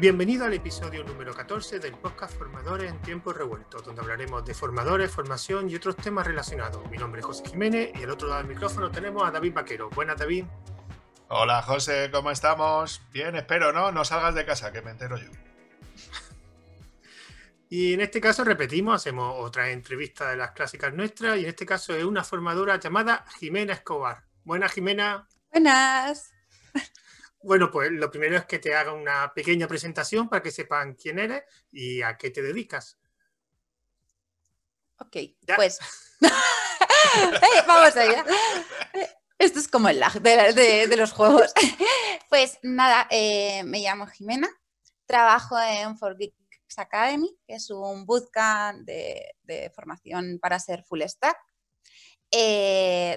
Bienvenido al episodio número 14 del podcast Formadores en Tiempo Revuelto, donde hablaremos de formadores, formación y otros temas relacionados. Mi nombre es José Jiménez y al otro lado del micrófono tenemos a David Vaquero. Buenas, David. Hola, José, ¿cómo estamos? Bien, espero, ¿no? No salgas de casa, que me entero yo. Y en este caso repetimos, hacemos otra entrevista de las clásicas nuestras y en este caso es una formadora llamada Jimena Escobar. Buenas, Jimena. Buenas. Bueno, pues lo primero es que te haga una pequeña presentación para que sepan quién eres y a qué te dedicas. Ok, pues. Eh, vamos allá. Eh, esto es como el lag de, los juegos. pues nada, eh, me llamo Jimena, trabajo en For Geeks Academy, que es un bootcamp de, formación para ser full stack.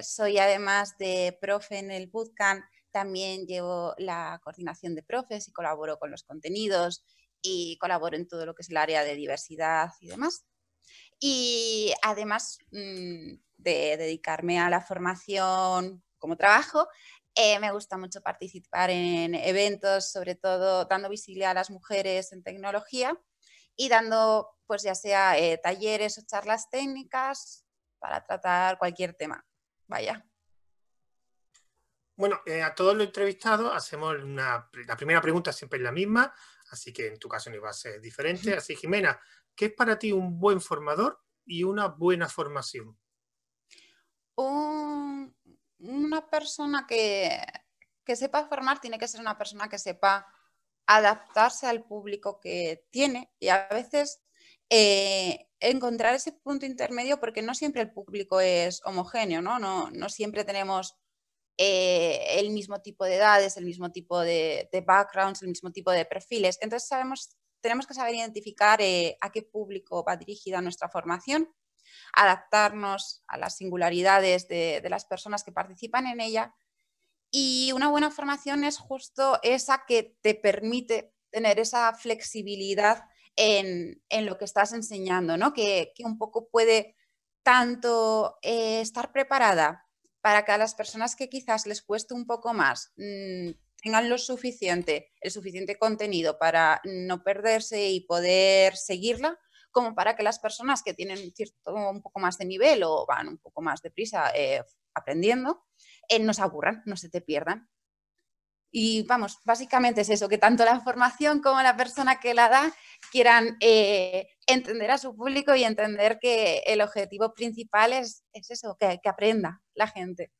soy además de profe en el bootcamp también llevo la coordinación de profes y colaboro con los contenidos y colaboro en todo lo que es el área de diversidad y demás. Y además mm, de dedicarme a la formación como trabajo, eh, me gusta mucho participar en eventos, sobre todo dando visibilidad a las mujeres en tecnología y dando, pues ya sea eh, talleres o charlas técnicas para tratar cualquier tema. Vaya. Bueno, eh, a todos los entrevistados hacemos una, la primera pregunta siempre es la misma, así que en tu caso no iba a ser diferente. Así, Jimena, ¿qué es para ti un buen formador y una buena formación? una persona que, sepa formar tiene que ser una persona que sepa adaptarse al público que tiene y a veces eh, encontrar ese punto intermedio porque no siempre el público es homogéneo, ¿no? No, no siempre tenemos eh, el mismo tipo de edades, el mismo tipo de, backgrounds, el mismo tipo de perfiles. Entonces tenemos que saber identificar eh, a qué público va dirigida nuestra formación, adaptarnos a las singularidades de, las personas que participan en ella. Y una buena formación es justo esa que te permite tener esa flexibilidad en, lo que estás enseñando, ¿no? que, un poco puede tanto eh, estar preparada para que a las personas que quizás les cueste un poco más mm, tengan lo suficiente, el suficiente contenido para no perderse y poder seguirla, como para que las personas que tienen cierto, un poco más de nivel o van un poco más deprisa eh, aprendiendo, eh, no se aburran, no se te pierdan. Y vamos, básicamente es eso, que tanto la formación como la persona que la da quieran eh, entender a su público y entender que el objetivo principal es, eso, que, aprenda la gente.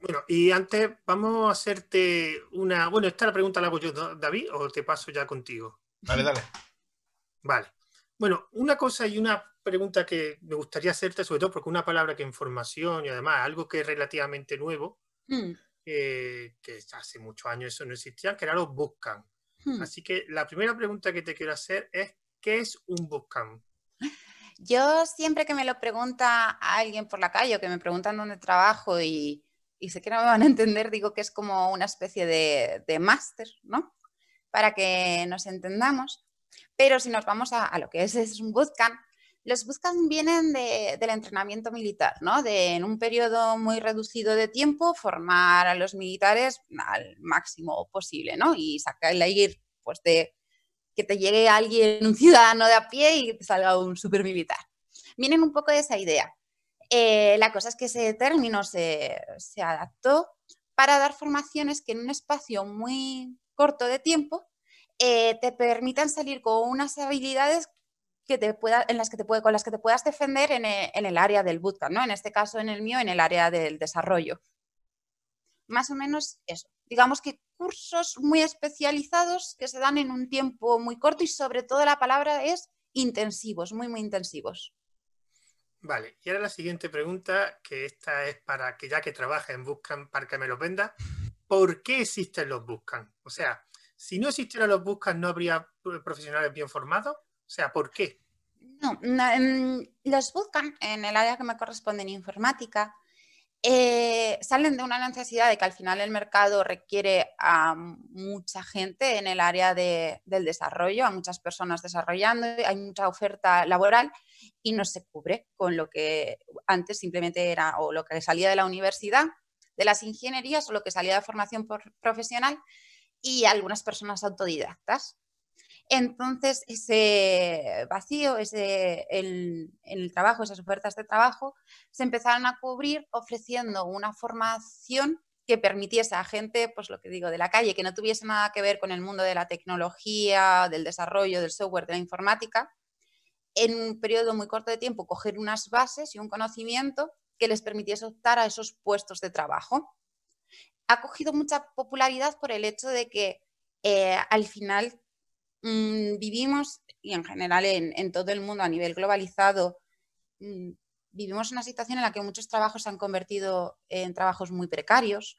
Bueno, y antes vamos a hacerte una... Bueno, esta la pregunta la hago yo, David, o te paso ya contigo. Vale, dale. Vale. Bueno, una cosa y una pregunta que me gustaría hacerte, sobre todo porque una palabra que en formación y además algo que es relativamente nuevo, mm que hace muchos años eso no existía, que ahora los buscan. Hmm. Así que la primera pregunta que te quiero hacer es, ¿qué es un bootcamp? Yo siempre que me lo pregunta alguien por la calle o que me preguntan dónde trabajo y, sé que no me van a entender, digo que es como una especie de, máster, ¿no? Para que nos entendamos. Pero si nos vamos a, a lo que es, es un bootcamp, los buscan vienen del entrenamiento militar, ¿no? De en un periodo muy reducido de tiempo formar a los militares al máximo posible, ¿no? Y sacarle pues de que te llegue alguien, un ciudadano de a pie y te salga un supermilitar. Vienen un poco de esa idea. Eh, la cosa es que ese término se, adaptó para dar formaciones que en un espacio muy corto de tiempo eh, te permitan salir con unas habilidades que te pueda, en las que te puede, con las que te puedas defender eh, en, el área del bootcamp, ¿no? En este caso, en el mío, en el área del desarrollo. Más o menos eso. Digamos que cursos muy especializados que se dan en un tiempo muy corto y sobre todo la palabra es intensivos, muy, muy intensivos. Vale, y ahora la siguiente pregunta, que esta es para que ya que trabaja en Buscan, para que me lo venda, ¿por qué existen los Buscan? O sea, si no existieran los Buscan, ¿no habría eh, profesionales bien formados? O sea, ¿por qué? No, mm, los buscan en el área que me corresponde en informática. Eh, salen de una necesidad de que al final el mercado requiere a mucha gente en el área del desarrollo, a muchas personas desarrollando, hay mucha oferta laboral y no se cubre con lo que antes simplemente era o lo que salía de la universidad, de las ingenierías o lo que salía de formación profesional y algunas personas autodidactas. Entonces, ese vacío ese, el trabajo, esas ofertas de trabajo, se empezaron a cubrir ofreciendo una formación que permitiese a gente, pues lo que digo, de la calle, que no tuviese nada que ver con el mundo de la tecnología, del desarrollo, del software, de la informática, en un periodo muy corto de tiempo coger unas bases y un conocimiento que les permitiese optar a esos puestos de trabajo. Ha cogido mucha popularidad por el hecho de que eh, al final Mm, vivimos, y en general en, todo el mundo a nivel globalizado, mm, vivimos una situación en la que muchos trabajos se han convertido en trabajos muy precarios,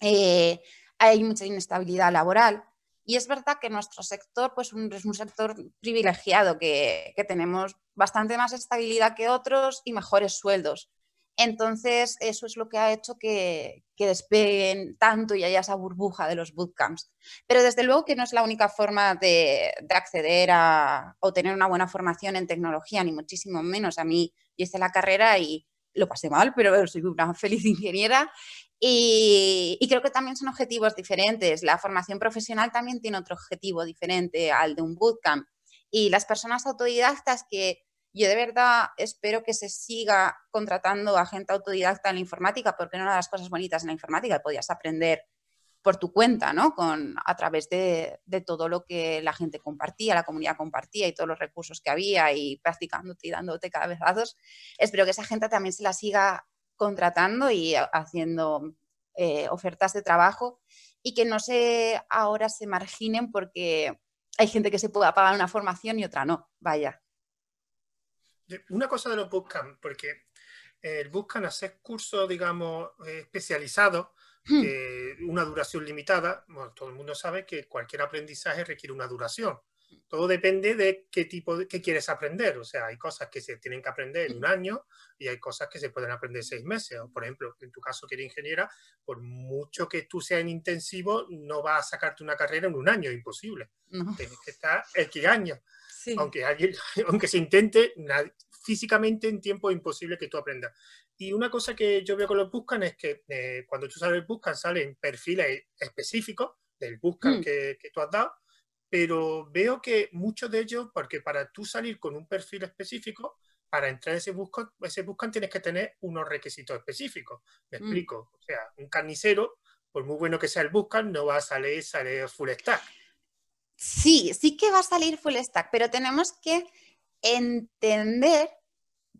eh, hay mucha inestabilidad laboral. Y es verdad que nuestro sector pues, es un sector privilegiado, que tenemos bastante más estabilidad que otros y mejores sueldos. Entonces, eso es lo que ha hecho que, despeguen tanto y haya esa burbuja de los bootcamps. Pero desde luego que no es la única forma de, acceder a obtener una buena formación en tecnología, ni muchísimo menos. A mí, yo hice la carrera y lo pasé mal, pero soy una feliz ingeniera. y, creo que también son objetivos diferentes. La formación profesional también tiene otro objetivo diferente al de un bootcamp. Y las personas autodidactas que yo de verdad espero que se siga contratando a gente autodidacta en la informática, porque una de las cosas bonitas en la informática podías aprender por tu cuenta, ¿no? Con, a través de, de, todo lo que la gente compartía, la comunidad compartía y todos los recursos que había y practicándote y dándote cabezazos. Espero que esa gente también se la siga contratando y haciendo eh, ofertas de trabajo y que no se ahora se marginen porque hay gente que se pueda pagar una formación y otra no, vaya una cosa de los bootcamp, porque eh, el bootcamp hacer cursos, digamos, eh, especializados hmm. de una duración limitada, todo el mundo sabe que cualquier aprendizaje requiere una duración. Todo depende de qué tipo de qué quieres aprender. O sea, hay cosas que se tienen que aprender en un hmm. año y hay cosas que se pueden aprender en seis meses. por ejemplo, en tu caso que eres ingeniera, por mucho que tú seas en intensivo, no vas a sacarte una carrera en un año, imposible. Tienes que estar X años. Aunque, alguien, aunque se intente, físicamente en tiempo es imposible que tú aprendas. Y una cosa que yo veo con los Buscan es que eh, cuando tú sabes Buscan salen perfiles específicos del Buscan mm. que, tú has dado, pero veo que muchos de ellos, porque para tú salir con un perfil específico, para entrar en ese buscan, buscan tienes que tener unos requisitos específicos. Me mm. explico. O sea, un carnicero, por muy bueno que sea el buscan, no va a salir, salir full stack sí, sí que va a salir full stack, pero tenemos que entender,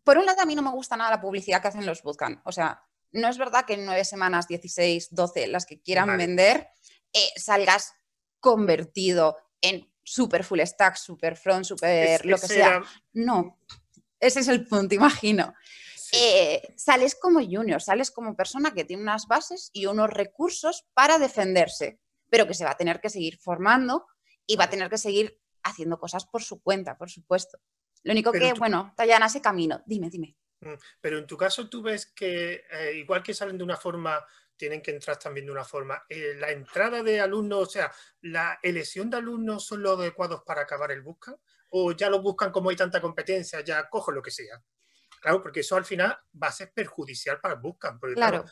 por un lado a mí no me gusta nada la publicidad que hacen los bootcamp, o sea, no es verdad que en nueve semanas, 16, 12, las que quieran vender, eh, salgas convertido en super full stack, super front, super lo que sea. No, ese es el punto, imagino. Eh, sales como junior, sales como persona que tiene unas bases y unos recursos para defenderse, pero que se va a tener que seguir formando y va a tener que seguir haciendo cosas por su cuenta, por supuesto. Lo único que, bueno, Tallana ese camino. Dime, dime. Mm, pero en tu caso tú ves que, eh, igual que salen de una forma, tienen que entrar también de una forma. Eh, la entrada de alumnos, o sea, la elección de alumnos son los adecuados para acabar el busca, o ya lo buscan como hay tanta competencia, ya cojo lo que sea. Claro, porque eso al final va a ser perjudicial para el buscan, claro.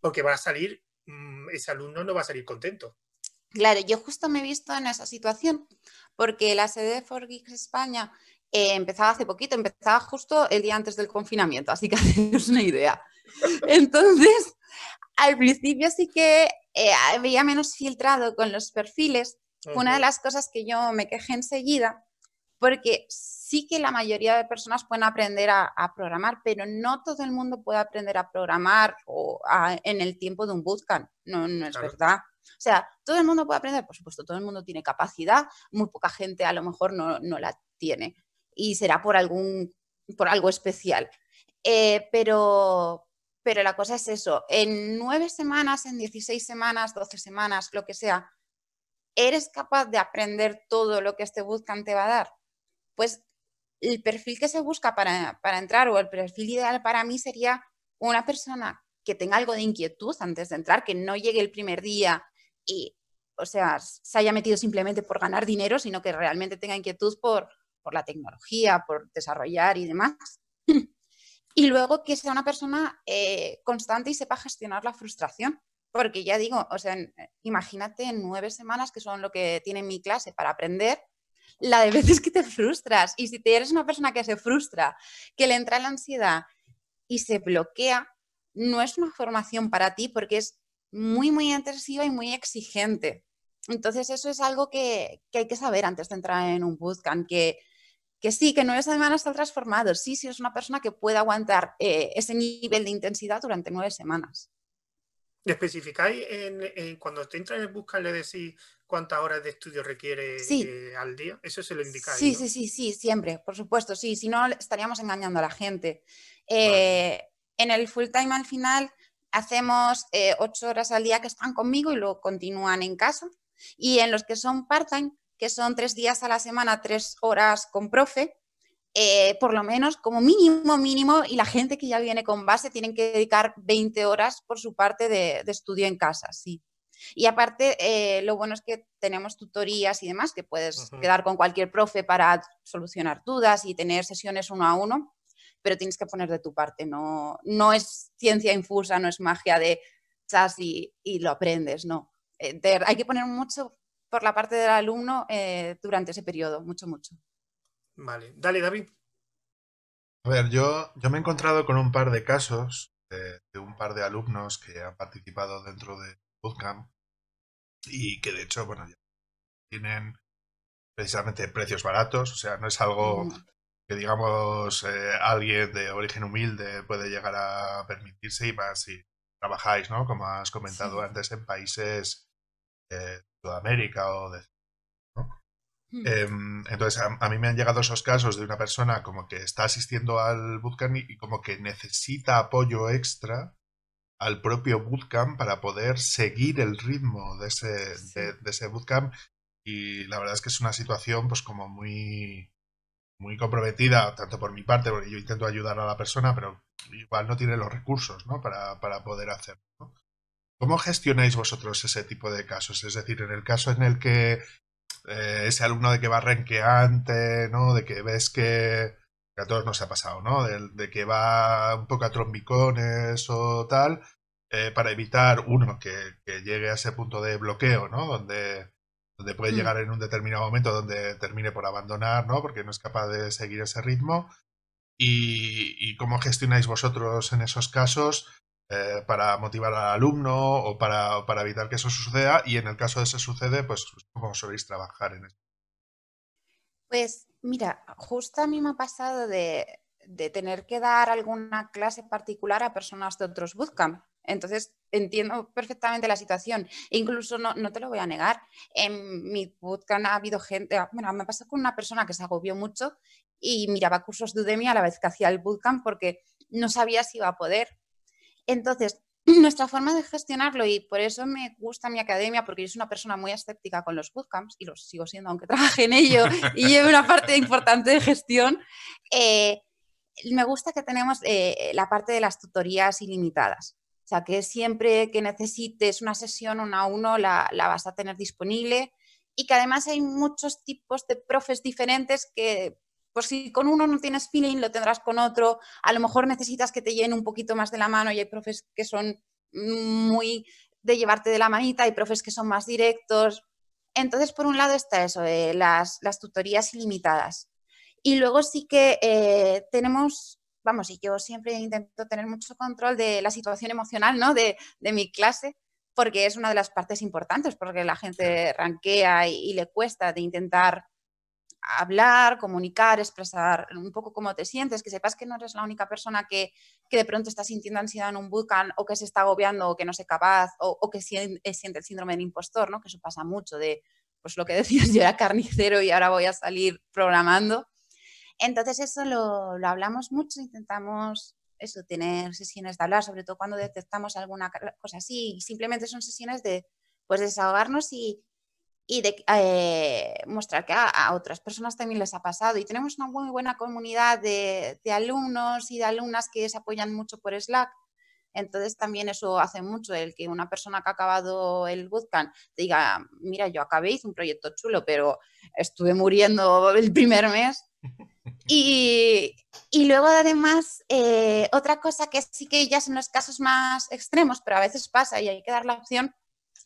porque va a salir, mm, ese alumno no va a salir contento. Claro, yo justo me he visto en esa situación, porque la sede de Forgeeks España eh, empezaba hace poquito, empezaba justo el día antes del confinamiento, así que es una idea. Entonces, al principio sí que había eh, menos filtrado con los perfiles. una de las cosas que yo me quejé enseguida, porque sí que la mayoría de personas pueden aprender a, programar, pero no todo el mundo puede aprender a programar o en el tiempo de un bootcamp. No, no es verdad. O sea, todo el mundo puede aprender, por supuesto, todo el mundo tiene capacidad, muy poca gente a lo mejor no, no la tiene y será por, algún, por algo especial. Eh, pero, pero la cosa es eso, en nueve semanas, en 16 semanas, 12 semanas, lo que sea, ¿eres capaz de aprender todo lo que este bootcamp te va a dar? Pues el perfil que se busca para, para, entrar o el perfil ideal para mí sería una persona que tenga algo de inquietud antes de entrar, que no llegue el primer día o sea, se haya metido simplemente por ganar dinero, sino que realmente tenga inquietud por, la tecnología, por desarrollar y demás. y luego que sea una persona eh, constante y sepa gestionar la frustración. Porque ya digo, o sea, imagínate nueve semanas que son lo que tiene mi clase para aprender, la de veces que te frustras. Y si te eres una persona que se frustra, que le entra la ansiedad y se bloquea, no es una formación para ti porque es muy, muy intensiva y muy exigente. Entonces, eso es algo que, que, hay que saber antes de entrar en un bootcamp, que, que sí, que nueve semanas está transformado, sí, sí, es una persona que puede aguantar eh, ese nivel de intensidad durante nueve semanas. ¿Especificáis en, cuando te entras en el bootcamp, le decís cuántas horas de estudio requiere eh, al día? Eso se lo indicáis. Sí, sí, sí, sí, siempre, por supuesto, sí, si no estaríamos engañando a la gente. Eh, en el full time al final hacemos eh, ocho horas al día que están conmigo y lo continúan en casa. Y en los que son part-time, que son tres días a la semana, tres horas con profe, eh, por lo menos como mínimo, mínimo, y la gente que ya viene con base tienen que dedicar 20 horas por su parte de, estudio en casa, sí. Y aparte, eh, lo bueno es que tenemos tutorías y demás, que puedes quedar con cualquier profe para solucionar dudas y tener sesiones uno a uno pero tienes que poner de tu parte, no, no es ciencia infusa, no es magia de chas y, lo aprendes, no. Eh, hay que poner mucho por la parte del alumno eh, durante ese periodo, mucho, mucho. Vale, dale David. A ver, yo, yo me he encontrado con un par de casos eh, de, un par de alumnos que han participado dentro de Bootcamp y que de hecho, bueno, ya tienen precisamente precios baratos, o sea, no es algo mm que digamos eh, alguien de origen humilde puede llegar a permitirse y más si trabajáis, ¿no? Como has comentado antes, en países eh, de Sudamérica o de... Hmm. Em, entonces, a, mí me han llegado esos casos de una persona como que está asistiendo al bootcamp y, como que necesita apoyo extra al propio bootcamp para poder seguir el ritmo de ese, de ese bootcamp y la verdad es que es una situación pues como muy muy comprometida, tanto por mi parte, porque yo intento ayudar a la persona, pero igual no tiene los recursos ¿no? para, para poder hacerlo. ¿Cómo gestionáis vosotros ese tipo de casos? Es decir, en el caso en el que eh, ese alumno de que va renqueante, ¿no? de que ves que, a todos nos ha pasado, ¿no? de, que va un poco a trombicones o tal, eh, para evitar, uno, que, que, llegue a ese punto de bloqueo, ¿no? donde donde puede mm. llegar en un determinado momento donde termine por abandonar, ¿no? Porque no es capaz de seguir ese ritmo. ¿Y, cómo gestionáis vosotros en esos casos eh, para motivar al alumno o para, evitar que eso suceda? Y en el caso de que sucede, pues, pues cómo soléis trabajar en eso. Pues mira, justo a mí me ha pasado de, de tener que dar alguna clase particular a personas de otros bootcamp. Entonces, entiendo perfectamente la situación. E incluso no, te lo voy a negar. En mi bootcamp ha habido gente, ah, bueno, me pasó con una persona que se agobió mucho y miraba cursos de Udemy a la vez que hacía el bootcamp porque no sabía si iba a poder. Entonces, nuestra forma de gestionarlo, y por eso me gusta mi academia, porque yo una persona muy escéptica con los bootcamps, y los sigo siendo aunque trabaje en ello y lleve una parte importante de gestión, eh, me gusta que tenemos eh, la parte de las tutorías ilimitadas sea que siempre que necesites una sesión uno a uno la, la vas a tener disponible y que además hay muchos tipos de profes diferentes que pues si con uno no tienes feeling, lo tendrás con otro. A lo mejor necesitas que te llenen un poquito más de la mano y hay profes que son muy de llevarte de la manita, hay profes que son más directos. Entonces, por un lado está eso, eh, las, las, tutorías ilimitadas. Y luego sí que eh, tenemos vamos, y yo siempre intento tener mucho control de la situación emocional, ¿no? De, de mi clase, porque es una de las partes importantes, porque la gente ranquea y, le cuesta de intentar hablar, comunicar, expresar un poco cómo te sientes, que sepas que no eres la única persona que, que de pronto está sintiendo ansiedad en un bootcamp o que se está agobiando o que no se capaz o, o que eh, siente, el síndrome del impostor, ¿no? Que eso pasa mucho de, pues lo que decías, yo era carnicero y ahora voy a salir programando. Entonces eso lo, hablamos mucho, intentamos eso, tener sesiones de hablar, sobre todo cuando detectamos alguna cosa así. Simplemente son sesiones de pues desahogarnos y, de eh, mostrar que a, otras personas también les ha pasado. Y tenemos una muy buena comunidad de, de, alumnos y de alumnas que se apoyan mucho por Slack. Entonces también eso hace mucho el que una persona que ha acabado el bootcamp diga, mira, yo acabé, hice un proyecto chulo, pero estuve muriendo el primer mes. Y, luego además, eh, otra cosa que sí que ya son los casos más extremos, pero a veces pasa y hay que dar la opción,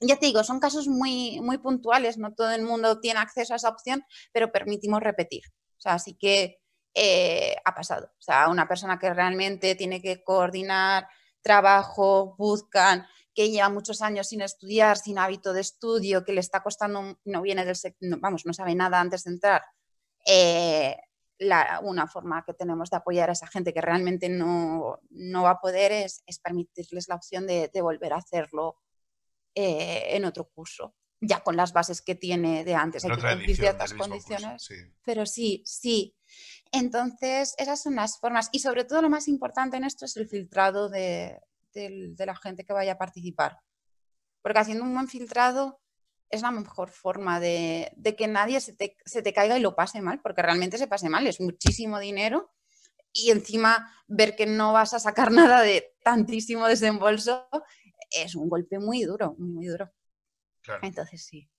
ya te digo, son casos muy, muy puntuales, no todo el mundo tiene acceso a esa opción, pero permitimos repetir. O sea, así que eh, ha pasado. O sea, una persona que realmente tiene que coordinar trabajo, buscan, que lleva muchos años sin estudiar, sin hábito de estudio, que le está costando, no viene del sector, vamos, no sabe nada antes de entrar, eh, una forma que tenemos de apoyar a esa gente que realmente no, no va a poder es, es permitirles la opción de, volver a hacerlo eh, en otro curso, ya con las bases que tiene de antes. Hay ciertas condiciones. Pero sí, sí. Entonces, esas son las formas. Y sobre todo lo más importante en esto es el filtrado de, de la gente que vaya a participar. Porque haciendo un buen filtrado es la mejor forma de, que nadie se te, caiga y lo pase mal, porque realmente se pase mal, es muchísimo dinero y encima ver que no vas a sacar nada de tantísimo desembolso es un golpe muy duro, muy, muy duro. Claro. Entonces sí.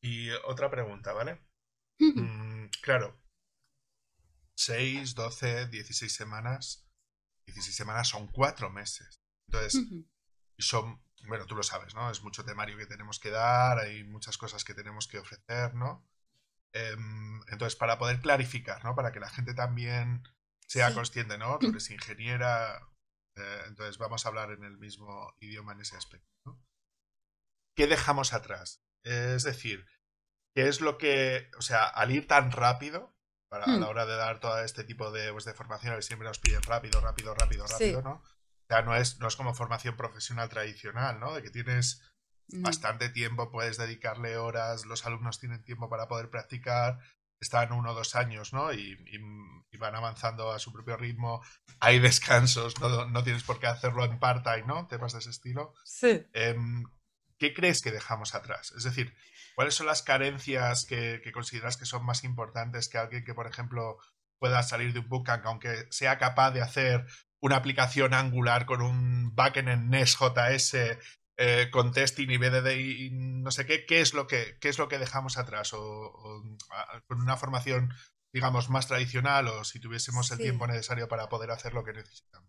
Y otra pregunta, ¿vale? Mm, claro. 6, 12, 16 semanas. 16 semanas son cuatro meses. Entonces, son bueno, tú lo sabes, ¿no? Es mucho temario que tenemos que dar, hay muchas cosas que tenemos que ofrecer, ¿no? Em, entonces, para poder clarificar, ¿no? Para que la gente también sea consciente, ¿no? Tú eres ingeniera, eh, entonces vamos a hablar en el mismo idioma en ese aspecto. ¿no? ¿Qué dejamos atrás? Es decir, ¿qué es lo que, o sea, al ir tan rápido, para, a la mm. hora de dar todo este tipo de, pues, de formación, siempre nos piden rápido, rápido, rápido, rápido, ¿no? ya no es, no es como formación profesional tradicional, ¿no? De que tienes bastante tiempo, puedes dedicarle horas, los alumnos tienen tiempo para poder practicar, están uno o dos años, ¿no? Y, van avanzando a su propio ritmo, hay descansos, no, no tienes por qué hacerlo en part-time, ¿no? Temas de ese estilo. Sí. Em, ¿Qué crees que dejamos atrás? Es decir, ¿cuáles son las carencias que, que consideras que son más importantes que alguien que, por ejemplo, pueda salir de un bootcamp, aunque sea capaz de hacer una aplicación Angular con un backend en Nest JS eh, con testing y BDD y no sé qué, ¿qué es lo que, es lo que dejamos atrás? O, con una formación, digamos, más tradicional o si tuviésemos el tiempo necesario para poder hacer lo que necesitamos.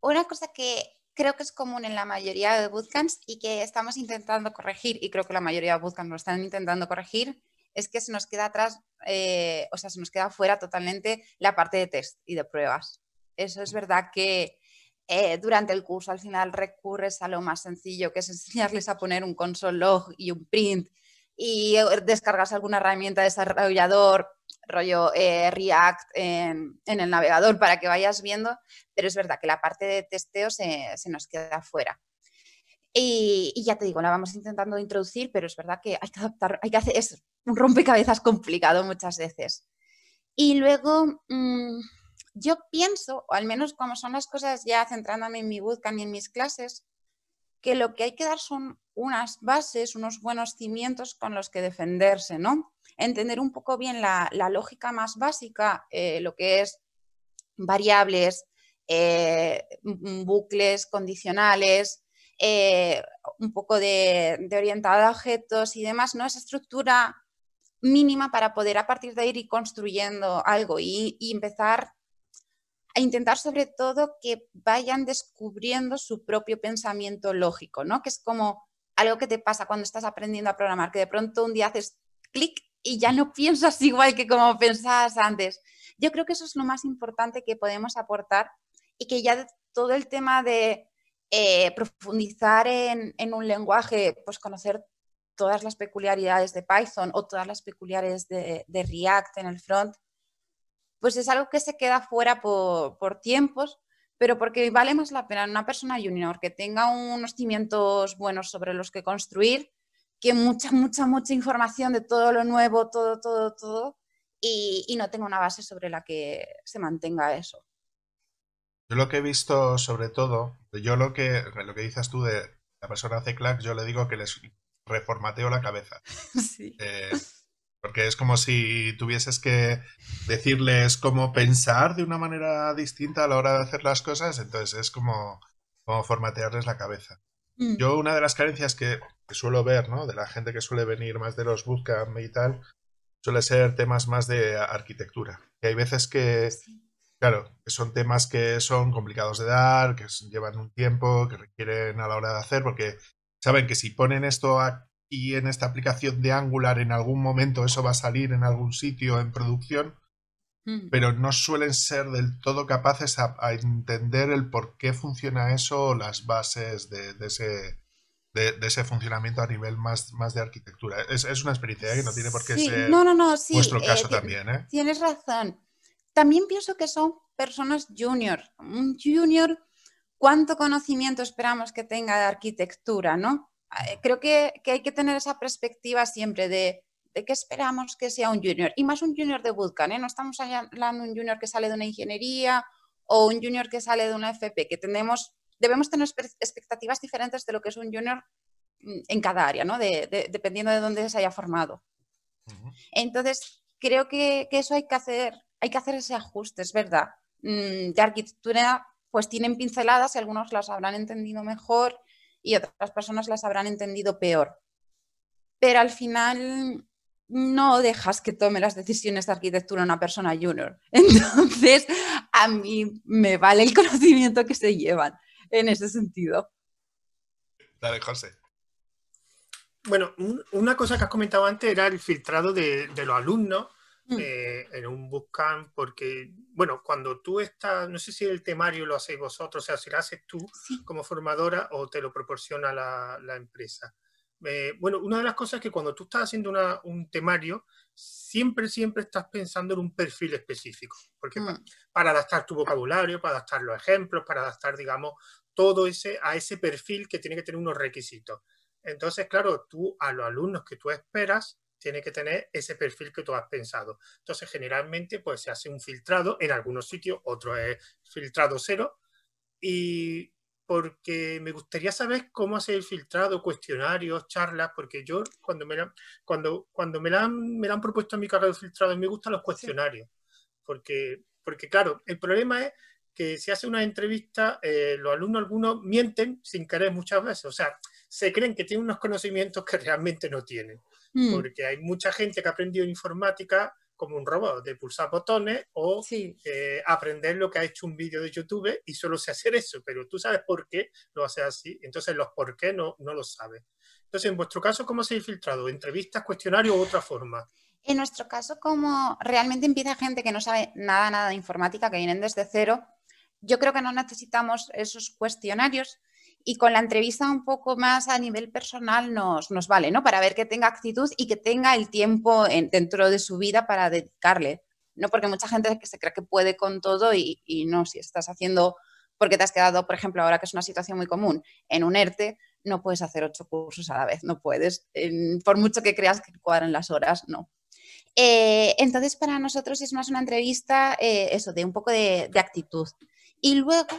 Una cosa que creo que es común en la mayoría de bootcamps y que estamos intentando corregir, y creo que la mayoría de bootcamps lo están intentando corregir, es que se nos queda atrás, eh, o sea, se nos queda fuera totalmente la parte de test y de pruebas eso es verdad que eh, durante el curso al final recurres a lo más sencillo, que es enseñarles a poner un console log y un print y eh, descargas alguna herramienta de desarrollador, rollo eh, React en, el navegador para que vayas viendo, pero es verdad que la parte de testeo se, nos queda fuera. Y, ya te digo, la vamos intentando introducir, pero es verdad que hay que adaptar, hay que hacer, es un rompecabezas complicado muchas veces. Y luego, mm, yo pienso, o al menos como son las cosas ya centrándome en mi bootcamp y en mis clases, que lo que hay que dar son unas bases, unos buenos cimientos con los que defenderse, ¿no? Entender un poco bien la, lógica más básica, eh, lo que es variables, eh, bucles condicionales, eh, un poco de, orientado a objetos y demás, ¿no? Esa estructura mínima para poder a partir de ahí ir construyendo algo y empezar a intentar sobre todo que vayan descubriendo su propio pensamiento lógico, ¿no? Que es como algo que te pasa cuando estás aprendiendo a programar, que de pronto un día haces clic y ya no piensas igual que como pensabas antes. Yo creo que eso es lo más importante que podemos aportar y que ya todo el tema de eh, profundizar en, un lenguaje, pues conocer todas las peculiaridades de Python o todas las peculiaridades de React en el front, pues es algo que se queda fuera por, tiempos, pero porque vale más la pena una persona junior que tenga unos cimientos buenos sobre los que construir que mucha, mucha, mucha información de todo lo nuevo, todo, todo, todo, y, no tenga una base sobre la que se mantenga eso. Yo lo que he visto sobre todo, yo lo que, lo que dices tú de la persona hace clac, yo le digo que les reformateo la cabeza. Sí. Eh, porque es como si tuvieses que decirles cómo pensar de una manera distinta a la hora de hacer las cosas, entonces es como, formatearles la cabeza. Mm. Yo una de las carencias que, suelo ver, ¿no? De la gente que suele venir más de los bootcamp y tal, suele ser temas más de arquitectura. Que hay veces que, claro, que son temas que son complicados de dar, que llevan un tiempo, que requieren a la hora de hacer, porque saben que si ponen esto a y en esta aplicación de Angular en algún momento eso va a salir en algún sitio en producción, hmm. pero no suelen ser del todo capaces a, entender el por qué funciona eso las bases de, ese, de, ese funcionamiento a nivel más, más de arquitectura. Es, una experiencia ¿eh? que no tiene por qué ser nuestro vuestro eh, caso también. ¿eh? Tienes razón. También pienso que son personas junior. Un junior, ¿cuánto conocimiento esperamos que tenga de arquitectura, no? Ah, eh, creo que, que, hay que tener esa perspectiva siempre de, de qué esperamos que sea un junior. Y más un junior de bootcamp, ¿eh? no estamos hablando de un junior que sale de una ingeniería o un junior que sale de una FP, que tenemos, debemos tener expectativas diferentes de lo que es un junior mm, en cada área, ¿no? dependiendo de dónde se haya formado. Entonces, creo que, que, eso hay que hacer, hay que hacer ese ajuste, es verdad. de mm, arquitectura, pues tienen pinceladas y algunos las habrán entendido mejor y otras personas las habrán entendido peor. Pero al final no dejas que tome las decisiones de arquitectura una persona junior. Entonces, a mí me vale el conocimiento que se llevan en ese sentido. Dale, José. Bueno, una cosa que has comentado antes era el filtrado de, de los alumnos Mm. Eh, en un bootcamp, porque, bueno, cuando tú estás, no sé si el temario lo hacéis vosotros, o sea, si lo haces tú como formadora o te lo proporciona la, empresa. Eh, bueno, una de las cosas es que cuando tú estás haciendo un temario, siempre, siempre estás pensando en un perfil específico, porque para, mm. para adaptar tu vocabulario, para adaptar los ejemplos, para adaptar, digamos, todo ese a ese perfil que tiene que tener unos requisitos. Entonces, claro, tú a los alumnos que tú esperas, tiene que tener ese perfil que tú has pensado. Entonces, generalmente, pues se hace un filtrado en algunos sitios, otro es filtrado cero. Y porque me gustaría saber cómo hacer el filtrado, cuestionarios, charlas, porque yo cuando me la, cuando, cuando me la, han, me han propuesto en mi carrera de filtrado, me gustan los cuestionarios. Porque, porque claro, el problema es que si hace una entrevista, eh, los alumnos algunos mienten sin querer muchas veces. O sea, se creen que tienen unos conocimientos que realmente no tienen. Mm. porque hay mucha gente que ha aprendido informática como un robot, de pulsar botones o eh, aprender lo que ha hecho un vídeo de YouTube y solo sé hacer eso, pero tú sabes por qué lo hace así, entonces los por qué no, no lo sabes. Entonces, en vuestro caso, ¿cómo se ha infiltrado? ¿Entrevistas, cuestionarios u otra forma? En nuestro caso, como realmente empieza gente que no sabe nada, nada de informática, que vienen desde cero, yo creo que no necesitamos esos cuestionarios, y con la entrevista un poco más a nivel personal nos, nos vale, ¿no? Para ver que tenga actitud y que tenga el tiempo dentro de su vida para dedicarle, ¿no? Porque mucha gente se cree que puede con todo y, y no, si estás haciendo, porque te has quedado, por ejemplo, ahora que es una situación muy común, en un ERTE, no puedes hacer ocho cursos a la vez, no puedes, por mucho que creas que cuadran las horas, no. Eh, entonces, para nosotros es más una entrevista, eh, eso, de un poco de, de actitud. Y luego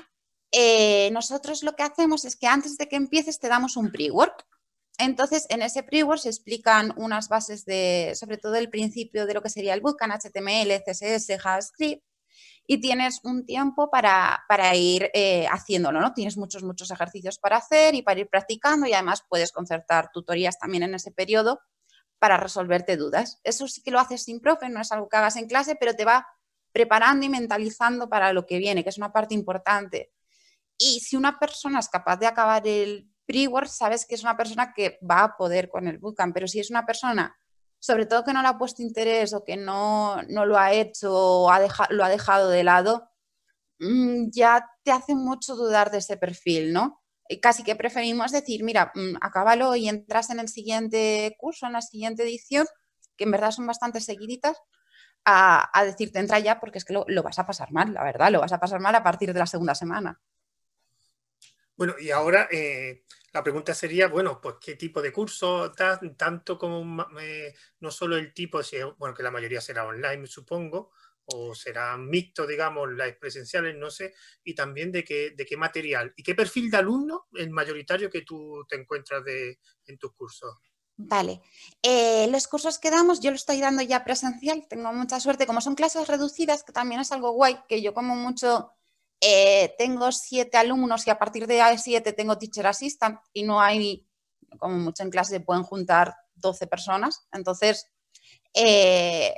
eh, nosotros lo que hacemos es que antes de que empieces te damos un pre-work. Entonces, en ese pre-work se explican unas bases de, sobre todo el principio de lo que sería el bootcamp, HTML, CSS, JavaScript, y tienes un tiempo para, para ir eh, haciéndolo, ¿no? Tienes muchos, muchos ejercicios para hacer y para ir practicando y además puedes concertar tutorías también en ese periodo para resolverte dudas. Eso sí que lo haces sin profe, no es algo que hagas en clase, pero te va preparando y mentalizando para lo que viene, que es una parte importante y si una persona es capaz de acabar el pre-work, sabes que es una persona que va a poder con el bootcamp, pero si es una persona, sobre todo que no le ha puesto interés o que no, no lo ha hecho o ha lo ha dejado de lado, mm, ya te hace mucho dudar de ese perfil, ¿no? Casi que preferimos decir, mira, mm, acábalo y entras en el siguiente curso, en la siguiente edición, que en verdad son bastante seguiditas, a, decirte entra ya porque es que lo vas a pasar mal, la verdad, lo vas a pasar mal a partir de la segunda semana. Bueno, y ahora eh, la pregunta sería, bueno, pues qué tipo de curso das? tanto como eh, no solo el tipo, bueno, que la mayoría será online, supongo, o será mixto, digamos, las presenciales, no sé, y también de qué, de qué material y qué perfil de alumno el mayoritario que tú te encuentras de, en tus cursos. Vale, eh, los cursos que damos yo los estoy dando ya presencial, tengo mucha suerte, como son clases reducidas, que también es algo guay, que yo como mucho eh, tengo siete alumnos y a partir de siete tengo teacher assistant y no hay, como mucho en clase, pueden juntar 12 personas. Entonces, eh,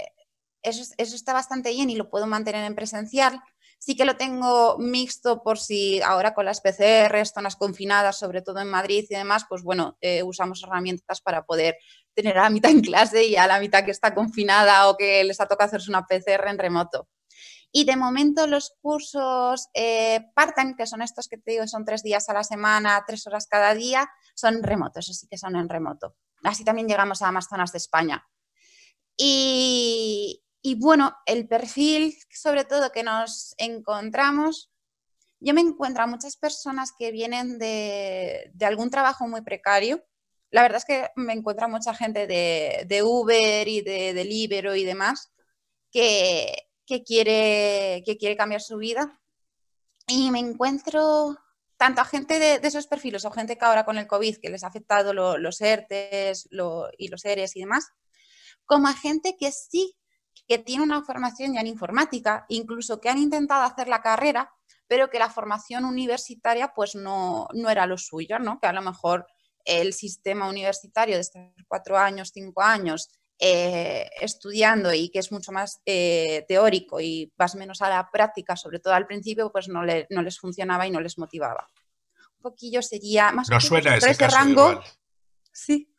eso, está bastante bien y lo puedo mantener en presencial. Sí que lo tengo mixto por si ahora con las PCR, zonas confinadas, sobre todo en Madrid y demás, pues bueno, eh, usamos herramientas para poder tener a la mitad en clase y a la mitad que está confinada o que les ha tocado hacerse una PCR en remoto. Y de momento los cursos eh, que son estos que te digo, son tres días a la semana, tres horas cada día, son remotos, así que son en remoto. Así también llegamos a más zonas de España. Y, bueno, el perfil sobre todo que nos encontramos, yo me encuentro a muchas personas que vienen de, algún trabajo muy precario. La verdad es que me encuentro a mucha gente de, de Uber y de Deliveroo y demás, que, que quiere, que quiere cambiar su vida. Y me encuentro tanto a gente de, esos perfiles o gente que ahora con el COVID, que les ha afectado los ERTES y los ERES y demás, como a gente que sí que tiene una formación ya en informática, incluso que han intentado hacer la carrera, pero que la formación universitaria pues no, no era lo suyo, ¿no? Que a lo mejor el sistema universitario de estos cuatro años, cinco años, eh, estudiando y que es mucho más eh, teórico y vas menos a la práctica, sobre todo al principio, pues no, no les funcionaba y no les motivaba. Un poquillo sería más no suena ese rango. Sí.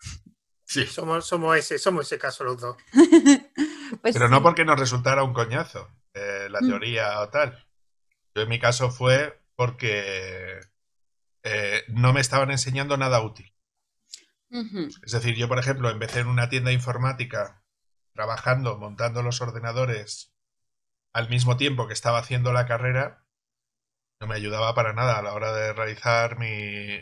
Sí. Somos, somos, ese, somos ese caso los dos. Pues pero no porque nos resultara un coñazo eh, la mm. teoría o tal. Yo en mi caso fue porque no me estaban enseñando nada útil. Es decir, yo, por ejemplo, empecé en una tienda informática trabajando, montando los ordenadores al mismo tiempo que estaba haciendo la carrera, no me ayudaba para nada a la hora de realizar mi,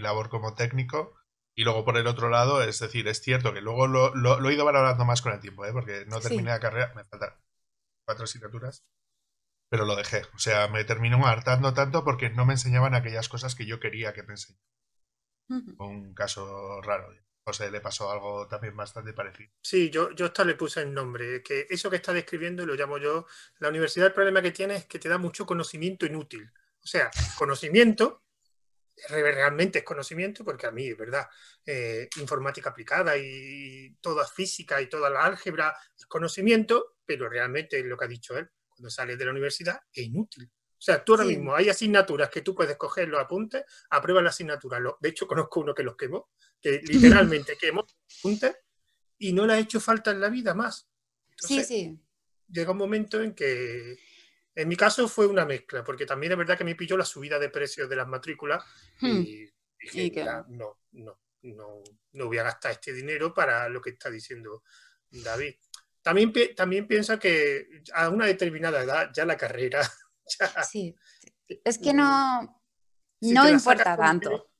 labor como técnico. Y luego por el otro lado, es decir, es cierto que luego lo, he ido valorando más con el tiempo, ¿eh? porque no terminé la carrera, me faltan cuatro asignaturas, pero lo dejé. O sea, me terminó hartando tanto porque no me enseñaban aquellas cosas que yo quería que me enseñaran un caso raro. José ¿eh? le pasó algo también bastante parecido. Sí, yo, yo hasta le puse el nombre, que eso que está describiendo, lo llamo yo, la universidad el problema que tiene es que te da mucho conocimiento inútil. O sea, conocimiento, realmente es conocimiento, porque a mí, es verdad, eh, informática aplicada y toda física y toda la álgebra es conocimiento, pero realmente lo que ha dicho él, cuando sale de la universidad es inútil. O sea, tú ahora mismo hay asignaturas que tú puedes coger los apuntes, aprueba la asignatura. De hecho, conozco uno que los quemó, que literalmente quemó apuntes y no le ha hecho falta en la vida más. sí, sí. Llega un momento en que, en mi caso fue una mezcla, porque también es verdad que me pilló la subida de precios de las matrículas y hmm. dije, no, no, no, no voy a gastar este dinero para lo que está diciendo David. También, también piensa que a una determinada edad ya la carrera sí, es que no, mm. no importa tanto.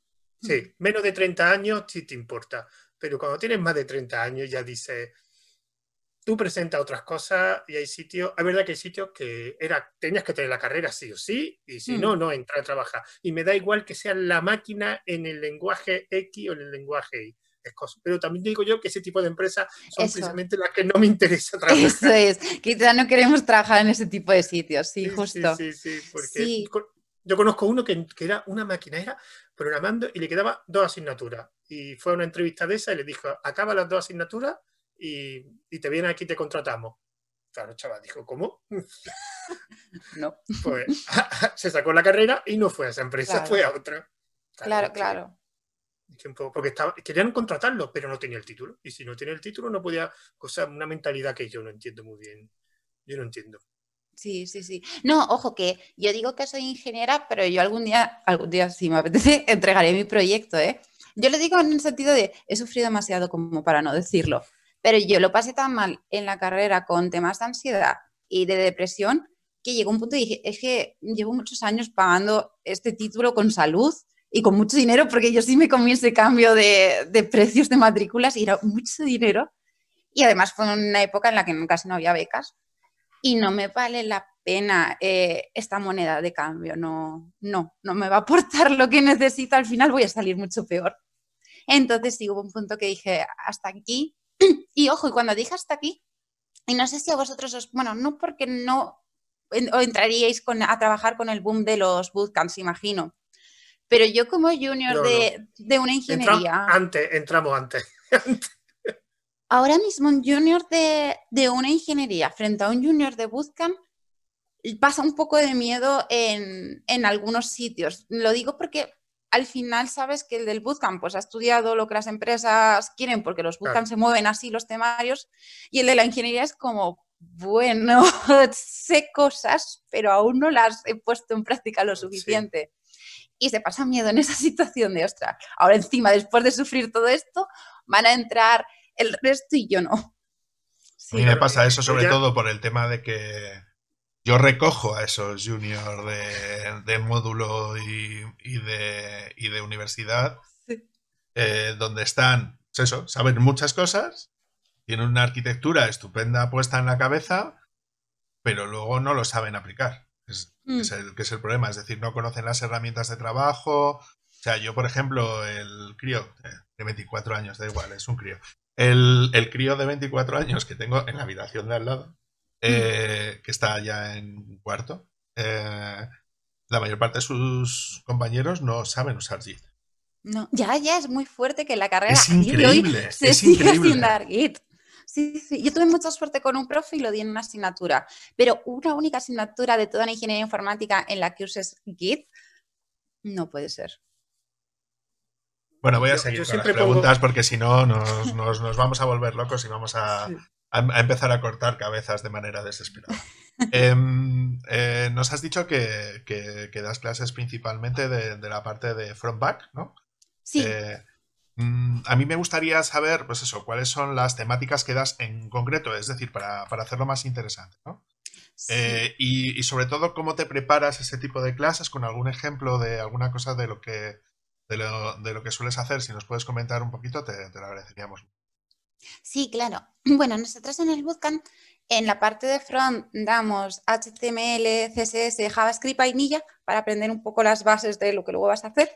sí, mm. menos de 30 años sí te importa, pero cuando tienes más de 30 años ya dices, tú presentas otras cosas y hay sitios, es verdad que hay sitios que era, tenías que tener la carrera sí o sí, y si mm. no, no entra a trabajar. Y me da igual que sea la máquina en el lenguaje X o en el lenguaje Y cosas, Pero también digo yo que ese tipo de empresas son precisamente las que no me interesa trabajar. Eso es, quizás no queremos trabajar en ese tipo de sitios, sí, justo. Sí, sí, porque yo conozco uno que, era una maquinera programando y le quedaba dos asignaturas. Y fue a una entrevista de esa y le dijo, acaba las dos asignaturas y, te vienen aquí y te contratamos. Claro, chaval, dijo, ¿cómo? No. Pues se sacó la carrera y no fue a esa empresa, fue a otra. claro. claro porque querían contratarlo, pero no tenía el título. Y si no tenía el título, no podía. Cosa, una mentalidad que yo no entiendo muy bien. Yo no entiendo. Sí, sí, sí. No, ojo, que yo digo que soy ingeniera, pero yo algún día, algún día, si me apetece, entregaré mi proyecto, ¿eh? Yo lo digo en el sentido de he sufrido demasiado como para no decirlo. Pero yo lo pasé tan mal en la carrera con temas de ansiedad y de depresión que llegó un punto y dije, es que llevo muchos años pagando este título con salud y con mucho dinero, porque yo sí me comí ese cambio de, de, precios de matrículas y era mucho dinero. Y además fue una época en la que casi no había becas y no me vale la pena eh, esta moneda de cambio, no, no, no me va a aportar lo que necesito, al final voy a salir mucho peor. Entonces sí hubo un punto que dije, hasta aquí, y ojo, y cuando dije hasta aquí, y no sé si a vosotros os, bueno, no porque no entraríais con, a trabajar con el boom de los bootcamps, imagino, pero yo como junior de, una ingeniería... antes, entramos antes. Ahora mismo un junior de, una ingeniería frente a un junior de bootcamp pasa un poco de miedo en, algunos sitios. Lo digo porque al final sabes que el del bootcamp pues ha estudiado lo que las empresas quieren porque los bootcamp se mueven así los temarios y el de la ingeniería es como bueno, sé cosas, pero aún no las he puesto en práctica lo suficiente. Y se pasa miedo en esa situación de, ostras, ahora encima, después de sufrir todo esto, van a entrar el resto y yo no. Sí, me pasa eso sobre todo por el tema de que yo recojo a esos juniors de, módulo y, de, universidad, eh, donde están, pues eso, saben muchas cosas, tienen una arquitectura estupenda puesta en la cabeza, pero luego no lo saben aplicar. Mm. Es, el, que es el problema. Es decir, no conocen las herramientas de trabajo. O sea, yo, por ejemplo, el crío eh, de 24 años, da igual, es un crío. El, crío de 24 años que tengo en la habitación de al lado, mm. eh, que está ya en un cuarto, eh, la mayor parte de sus compañeros no saben usar Git. No, ya, ya es muy fuerte que la carrera increíble, se es sigue sin Git sí, sí. Yo tuve mucha suerte con un profe y lo di en una asignatura, pero una única asignatura de toda la ingeniería informática en la que uses Git, no puede ser. Bueno, voy a seguir con las preguntas porque si no nos, vamos a volver locos y vamos a, empezar a cortar cabezas de manera desesperada. Em, eh, nos has dicho que, das clases principalmente de, la parte de front-back, ¿no? Sí. Eh, Mm, a mí me gustaría saber, pues eso, cuáles son las temáticas que das en concreto, es decir, para, hacerlo más interesante, ¿no? Eh, y, sobre todo, ¿cómo te preparas ese tipo de clases? Con algún ejemplo de alguna cosa de lo que, de lo, que sueles hacer, si nos puedes comentar un poquito, te, lo agradeceríamos. Sí, claro. Bueno, nosotros en el Bootcamp, en la parte de front, damos HTML, CSS, JavaScript, vainilla, para aprender un poco las bases de lo que luego vas a hacer.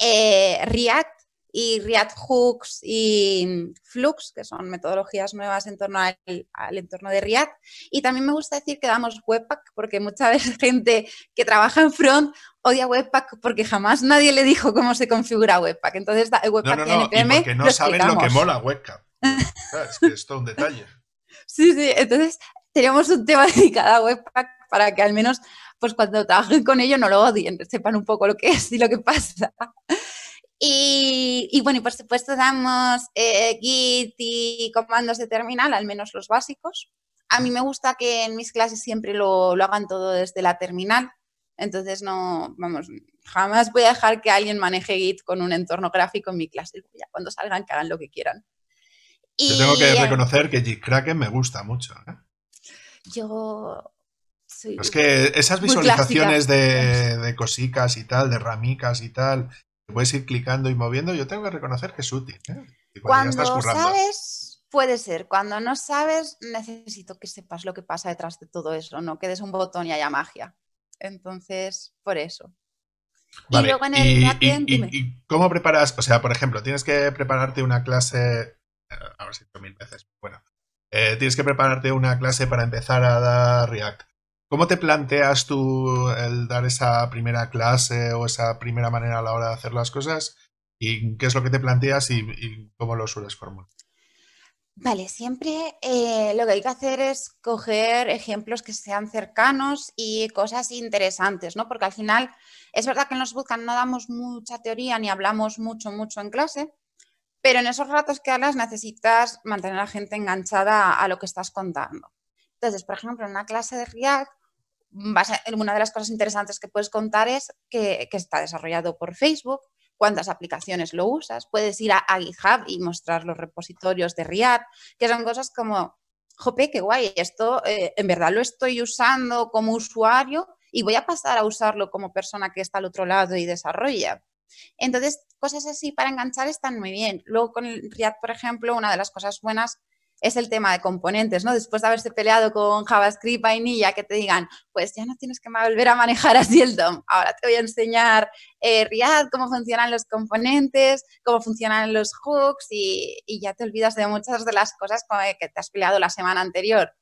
Eh, React, y React Hooks y mm, Flux, que son metodologías nuevas en torno al, al, entorno de React. Y también me gusta decir que damos Webpack, porque mucha veces gente que trabaja en front odia Webpack porque jamás nadie le dijo cómo se configura Webpack. Entonces, Webpack NPM, porque no saben lo que mola Webpack. es que un detalle. Sí, sí, entonces tenemos un tema dedicado a Webpack para que al menos pues cuando trabajen con ello no lo odien, sepan un poco lo que es y lo que pasa. Y, bueno, y por supuesto damos eh, Git y comandos de terminal, al menos los básicos. A mí me gusta que en mis clases siempre lo, hagan todo desde la terminal. Entonces, no, vamos, jamás voy a dejar que alguien maneje Git con un entorno gráfico en mi clase. Ya cuando salgan, que hagan lo que quieran. Yo tengo que reconocer que Gitkraken me gusta mucho. ¿eh? Yo Es que esas visualizaciones de, de, cosicas y tal, de ramicas y tal, puedes ir clicando y moviendo, yo tengo que reconocer que es útil. ¿eh? cuando, sabes, puede ser. Cuando no sabes, necesito que sepas lo que pasa detrás de todo eso, no quedes un botón y haya magia. Entonces, por eso. y luego en el cómo preparas? O sea, por ejemplo, tienes que prepararte una clase. Eh, mil veces. Bueno. Eh, tienes que prepararte una clase para empezar a dar React. ¿Cómo te planteas tú el dar esa primera clase o esa primera manera a la hora de hacer las cosas? ¿Y qué es lo que te planteas y, cómo lo sueles formular? Vale, siempre eh, lo que hay que hacer es coger ejemplos que sean cercanos y cosas interesantes, ¿no? Porque al final es verdad que en los no damos mucha teoría ni hablamos mucho, mucho en clase, pero en esos ratos que hablas necesitas mantener a la gente enganchada a lo que estás contando. Entonces, por ejemplo, en una clase de React Mm, una de las cosas interesantes que puedes contar es que, está desarrollado por Facebook, cuántas aplicaciones lo usas, puedes ir a, GitHub y mostrar los repositorios de React, que son cosas como, jope, qué guay, esto eh, en verdad lo estoy usando como usuario y voy a pasar a usarlo como persona que está al otro lado y desarrolla. Entonces, cosas así para enganchar están muy bien. Luego con React, por ejemplo, una de las cosas buenas es el tema de componentes, ¿no? Después de haberse peleado con JavaScript, y vainilla, que te digan, pues ya no tienes que volver a manejar así el DOM, ahora te voy a enseñar eh, cómo funcionan los componentes, cómo funcionan los hooks y, ya te olvidas de muchas de las cosas eh, que te has peleado la semana anterior.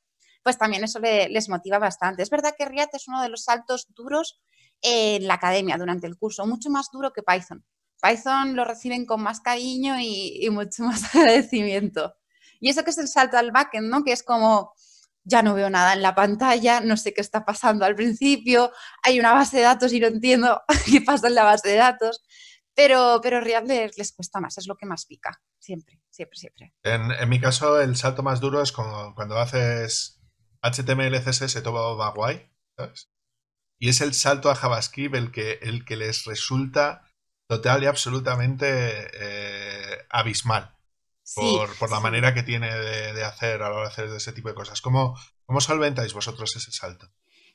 Pues también eso les motiva bastante. Es verdad que React es uno de los saltos duros en la academia durante el curso, mucho más duro que Python. Python lo reciben con más cariño y mucho más agradecimiento. Y eso que es el salto al backend, ¿no? Que es como, ya no veo nada en la pantalla, no sé qué está pasando al principio, hay una base de datos y no entiendo qué pasa en la base de datos, pero, pero realmente les, cuesta más, es lo que más pica, siempre, siempre, siempre. En, mi caso, el salto más duro es cuando, cuando haces HTML, CSS, todo va guay, ¿sabes? Y es el salto a JavaScript el que, el que les resulta total y absolutamente eh, abismal por, la manera que tiene de, hacer a la hora de hacer ese tipo de cosas. ¿Cómo, cómo solventáis vosotros ese salto?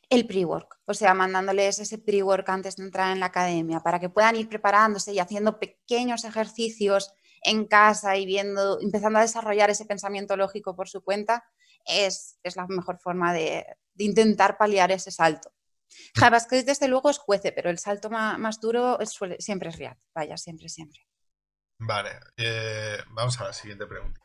el pre-work, o sea, mandándoles ese pre-work antes de entrar en la academia para que puedan ir preparándose y haciendo pequeños ejercicios en casa y viendo, empezando a desarrollar ese pensamiento lógico por su cuenta, es, es la mejor forma de, intentar paliar ese salto. Mm. JavaScript, desde luego, es juece, pero el salto más, duro es, siempre es real. vaya, siempre, siempre. Vale, eh, vamos a la siguiente pregunta.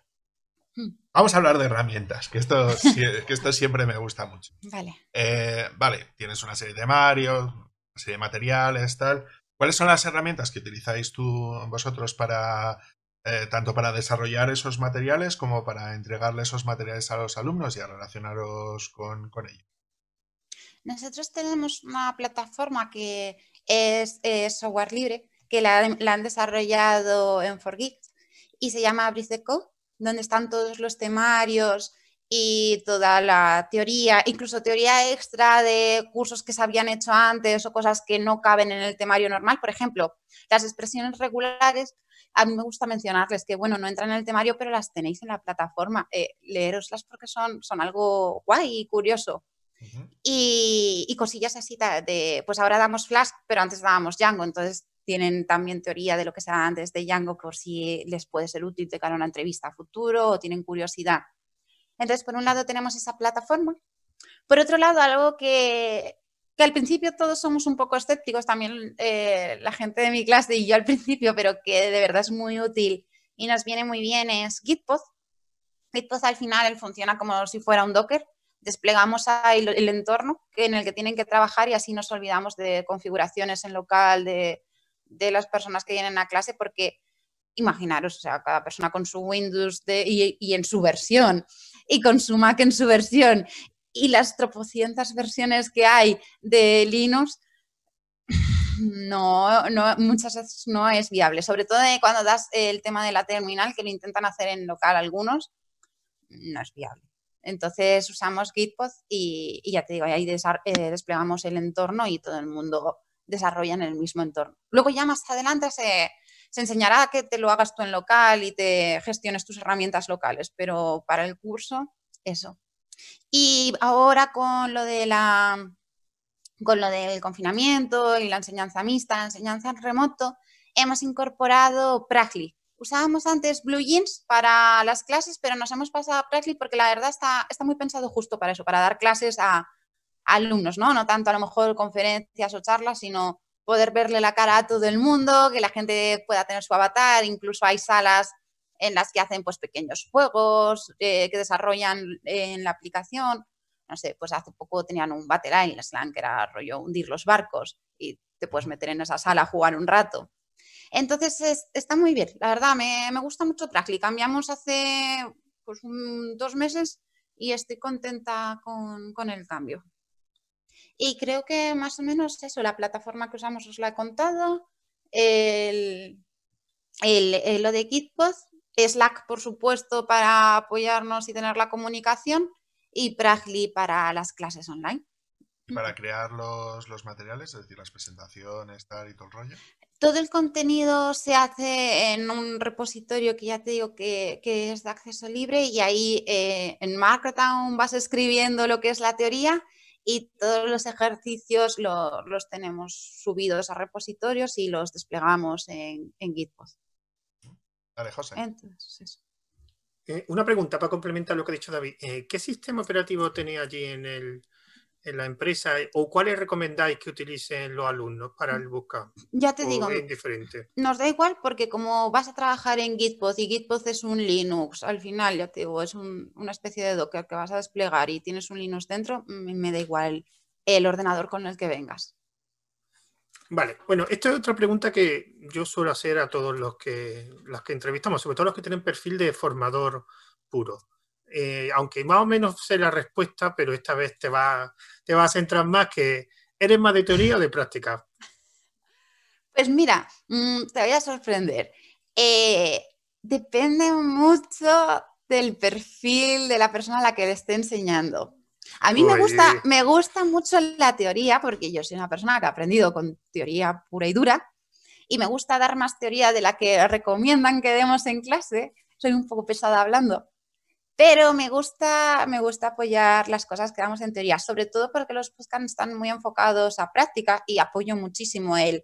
Hmm. Vamos a hablar de herramientas, que esto, siempre me gusta mucho. Vale. Eh, vale, tienes una serie de Mario, una serie de materiales, tal. ¿Cuáles son las herramientas que utilizáis tú, vosotros para eh, tanto para desarrollar esos materiales como para entregarle esos materiales a los alumnos y a relacionaros con, con ellos? Nosotros tenemos una plataforma que es software libre, que la, han desarrollado en 4 y se llama briceco donde están todos los temarios y toda la teoría, incluso teoría extra de cursos que se habían hecho antes o cosas que no caben en el temario normal. Por ejemplo, las expresiones regulares, a mí me gusta mencionarles que, bueno, no entran en el temario, pero las tenéis en la plataforma. Eh, leeroslas porque son, son algo guay y curioso. y, y, cosillas así de, pues ahora damos Flask, pero antes dábamos Django, entonces tienen también teoría de lo que se dado antes de Django por si les puede ser útil de cara a una entrevista a futuro o tienen curiosidad. Entonces, por un lado tenemos esa plataforma. Por otro lado, algo que, que al principio todos somos un poco escépticos, también eh, la gente de mi clase y yo al principio, pero que de verdad es muy útil y nos viene muy bien es Gitpod. Gitpod al final funciona como si fuera un Docker. Desplegamos ahí el entorno en el que tienen que trabajar y así nos olvidamos de configuraciones en local, de, de las personas que vienen a clase porque imaginaros, o sea, cada persona con su Windows y, en su versión, y con su Mac en su versión, y las tropocientas versiones que hay de Linux, no, no, muchas veces no es viable, sobre todo cuando das el tema de la terminal, que lo intentan hacer en local algunos, no es viable. Entonces usamos Gitpod y, y ya te digo, ahí eh, desplegamos el entorno y todo el mundo desarrollan en el mismo entorno. Luego ya más adelante se, enseñará que te lo hagas tú en local y te gestiones tus herramientas locales, pero para el curso, eso. Y ahora con lo de la con lo del confinamiento y la enseñanza mixta, la enseñanza en remoto, hemos incorporado Pragly. Usábamos antes Blue Jeans para las clases, pero nos hemos pasado a Pragly porque la verdad está, está muy pensado justo para eso, para dar clases a, alumnos, ¿no? No tanto a lo mejor conferencias o charlas, sino poder verle la cara a todo el mundo, que la gente pueda tener su avatar, incluso hay salas en las que hacen pues pequeños juegos eh, que desarrollan en la aplicación. No sé, pues hace poco tenían un battle island que era rollo hundir los barcos y te puedes meter en esa sala a jugar un rato. Entonces está muy bien, la verdad, me, me gusta mucho Trackly Cambiamos hace pues, dos meses y estoy contenta con, con el cambio. Y creo que más o menos eso, la plataforma que usamos os la he contado, el, lo de Gitpod, Slack, por supuesto, para apoyarnos y tener la comunicación, y Pragly para las clases online. ¿Y para crear los, materiales, es decir, las presentaciones, tal y todo el rollo? Todo el contenido se hace en un repositorio que ya te digo que, es de acceso libre y ahí eh, en Markdown vas escribiendo lo que es la teoría y todos los ejercicios los tenemos subidos a repositorios y los desplegamos en, en GitHub. Vale, José. Entonces, eh, una pregunta para complementar lo que ha dicho David. Eh, ¿Qué sistema operativo tenía allí en el, en la empresa eh, o cuáles recomendáis que utilicen los alumnos para el bootcamp? Ya te digo, nos da igual porque como vas a trabajar en Gitpod y Gitpod es un Linux, al final ya te digo, es una especie de Docker que vas a desplegar y tienes un Linux dentro, mm, me da igual el ordenador con el que vengas. Vale, bueno, esta es otra pregunta que yo suelo hacer a todos los que, los que entrevistamos, sobre todo los que tienen perfil de formador puro. Eh, aunque más o menos sé la respuesta, pero esta vez te va, te a centrar más que eres más de teoría o de práctica. Pues mira, mm, te voy a sorprender. Eh, depende mucho del perfil de la persona a la que le esté enseñando. A mí me gusta, me gusta mucho la teoría, porque yo soy una persona que ha aprendido con teoría pura y dura, y me gusta dar más teoría de la que recomiendan que demos en clase. Soy un poco pesada hablando pero me gusta, me gusta apoyar las cosas que damos en teoría, sobre todo porque los buscan están muy enfocados a práctica y apoyo muchísimo el,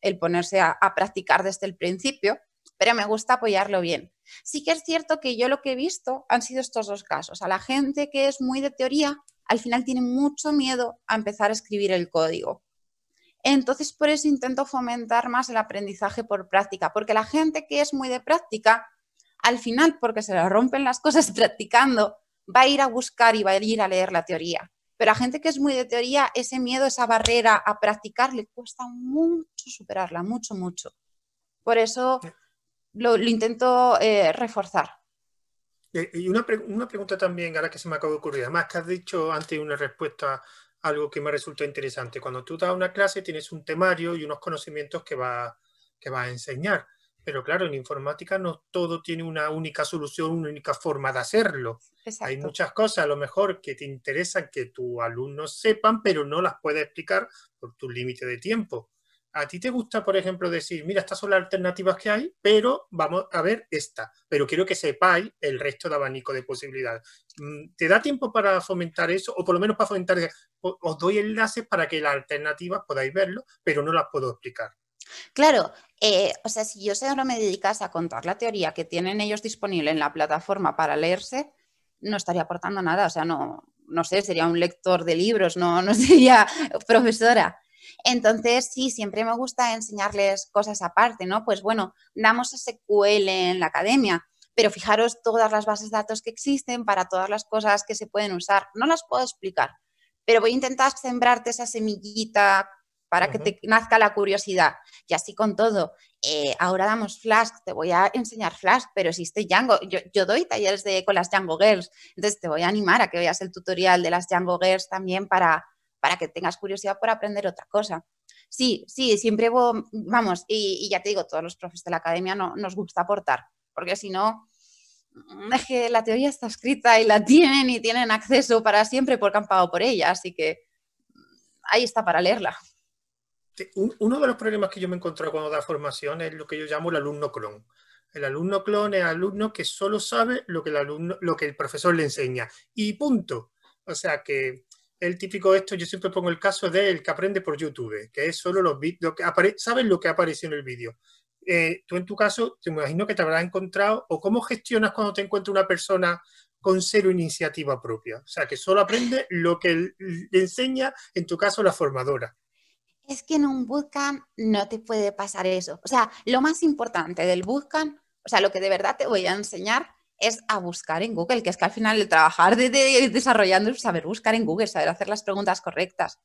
el ponerse a, practicar desde el principio, pero me gusta apoyarlo bien. Sí que es cierto que yo lo que he visto han sido estos dos casos. A la gente que es muy de teoría, al final tiene mucho miedo a empezar a escribir el código. Entonces, por eso intento fomentar más el aprendizaje por práctica, porque la gente que es muy de práctica al final, porque se le rompen las cosas practicando, va a ir a buscar y va a ir a leer la teoría. Pero a gente que es muy de teoría, ese miedo, esa barrera a practicar, le cuesta mucho superarla, mucho, mucho. Por eso lo, intento eh, reforzar. Y una, pregunta también, ahora que se me acaba de ocurrir, además que has dicho antes una respuesta algo que me resultó interesante. Cuando tú das una clase tienes un temario y unos conocimientos que vas que va a enseñar. Pero claro, en informática no todo tiene una única solución, una única forma de hacerlo. Hay muchas cosas a lo mejor que te interesan que tus alumnos sepan, pero no las puedes explicar por tu límite de tiempo. ¿A ti te gusta, por ejemplo, decir, mira, estas son las alternativas que hay, pero vamos a ver esta, pero quiero que sepáis el resto de abanico de posibilidades? Mm, ¿Te da tiempo para fomentar eso? O por lo menos para fomentar, eh, os doy enlaces para que las alternativas podáis verlo, pero no las puedo explicar. Claro, eh, o sea, si yo solo me dedicase a contar la teoría que tienen ellos disponible en la plataforma para leerse, no estaría aportando nada. O sea, no, no sé, sería un lector de libros, no, no sería profesora. Entonces, sí, siempre me gusta enseñarles cosas aparte, ¿no? Pues bueno, damos SQL en la academia, pero fijaros todas las bases de datos que existen para todas las cosas que se pueden usar. No las puedo explicar, pero voy a intentar sembrarte esa semillita para que te nazca la curiosidad. Y así con todo, eh, ahora damos Flask te voy a enseñar Flash, pero existe Django. Yo, doy talleres con las Django Girls, entonces te voy a animar a que veas el tutorial de las Django Girls también para, para que tengas curiosidad por aprender otra cosa. Sí, sí, siempre vamos, y, ya te digo, todos los profes de la academia no, nos gusta aportar, porque si no, mm, es que la teoría está escrita y la tienen y tienen acceso para siempre porque han pagado por ella, así que mm, ahí está para leerla uno de los problemas que yo me he encontrado cuando da formación es lo que yo llamo el alumno clon. El alumno clon es alumno que solo sabe lo que el, alumno, lo que el profesor le enseña. Y punto. O sea que el típico esto, yo siempre pongo el caso del que aprende por YouTube, que es solo los vídeos, lo sabes lo que apareció en el vídeo. Eh, tú en tu caso, te imagino que te habrás encontrado, o cómo gestionas cuando te encuentras una persona con cero iniciativa propia, o sea, que solo aprende lo que le enseña, en tu caso, la formadora es que en un bootcamp no te puede pasar eso. O sea, lo más importante del bootcamp, o sea, lo que de verdad te voy a enseñar es a buscar en Google, que es que al final el trabajar de, desarrollando desarrollando saber buscar en Google, saber hacer las preguntas correctas.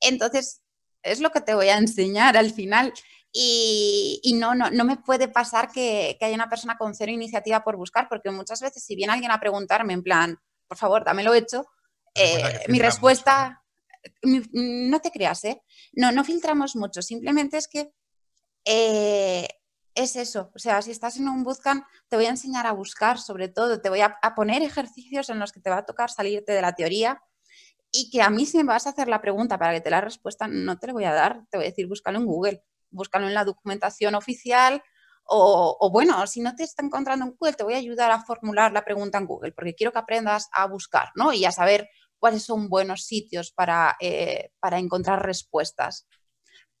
Entonces, es lo que te voy a enseñar al final. Y, no, no, me puede pasar que, haya una persona con cero iniciativa por buscar, porque muchas veces si viene alguien a preguntarme en plan, por favor, dame lo hecho, eh, mi respuesta, no te creas, ¿eh? No, no filtramos mucho, simplemente es que eh, es eso. O sea, si estás en un buscan te voy a enseñar a buscar, sobre todo, te voy a, poner ejercicios en los que te va a tocar salirte de la teoría y que a mí si me vas a hacer la pregunta para que te la respuesta, no te la voy a dar, te voy a decir, búscalo en Google, búscalo en la documentación oficial. O, bueno, si no te está encontrando en Google, te voy a ayudar a formular la pregunta en Google, porque quiero que aprendas a buscar, ¿no? Y a saber cuáles son buenos sitios eh, para, encontrar respuestas.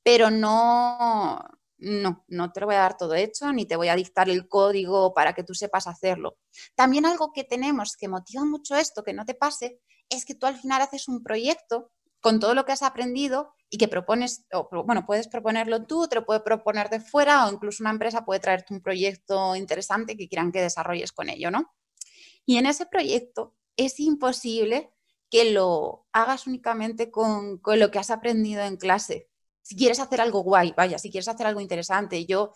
Pero no, no, no te lo voy a dar todo hecho, ni te voy a dictar el código para que tú sepas hacerlo. También algo que tenemos que motiva mucho esto, que no te pase, es que tú al final haces un proyecto con todo lo que has aprendido y que propones, bueno, puedes proponerlo tú, te lo puede proponer de fuera o incluso una empresa puede traerte un proyecto interesante que quieran que desarrolles con ello, ¿no? Y en ese proyecto es imposible que lo hagas únicamente con, lo que has aprendido en clase. Si quieres hacer algo guay, vaya, si quieres hacer algo interesante, yo,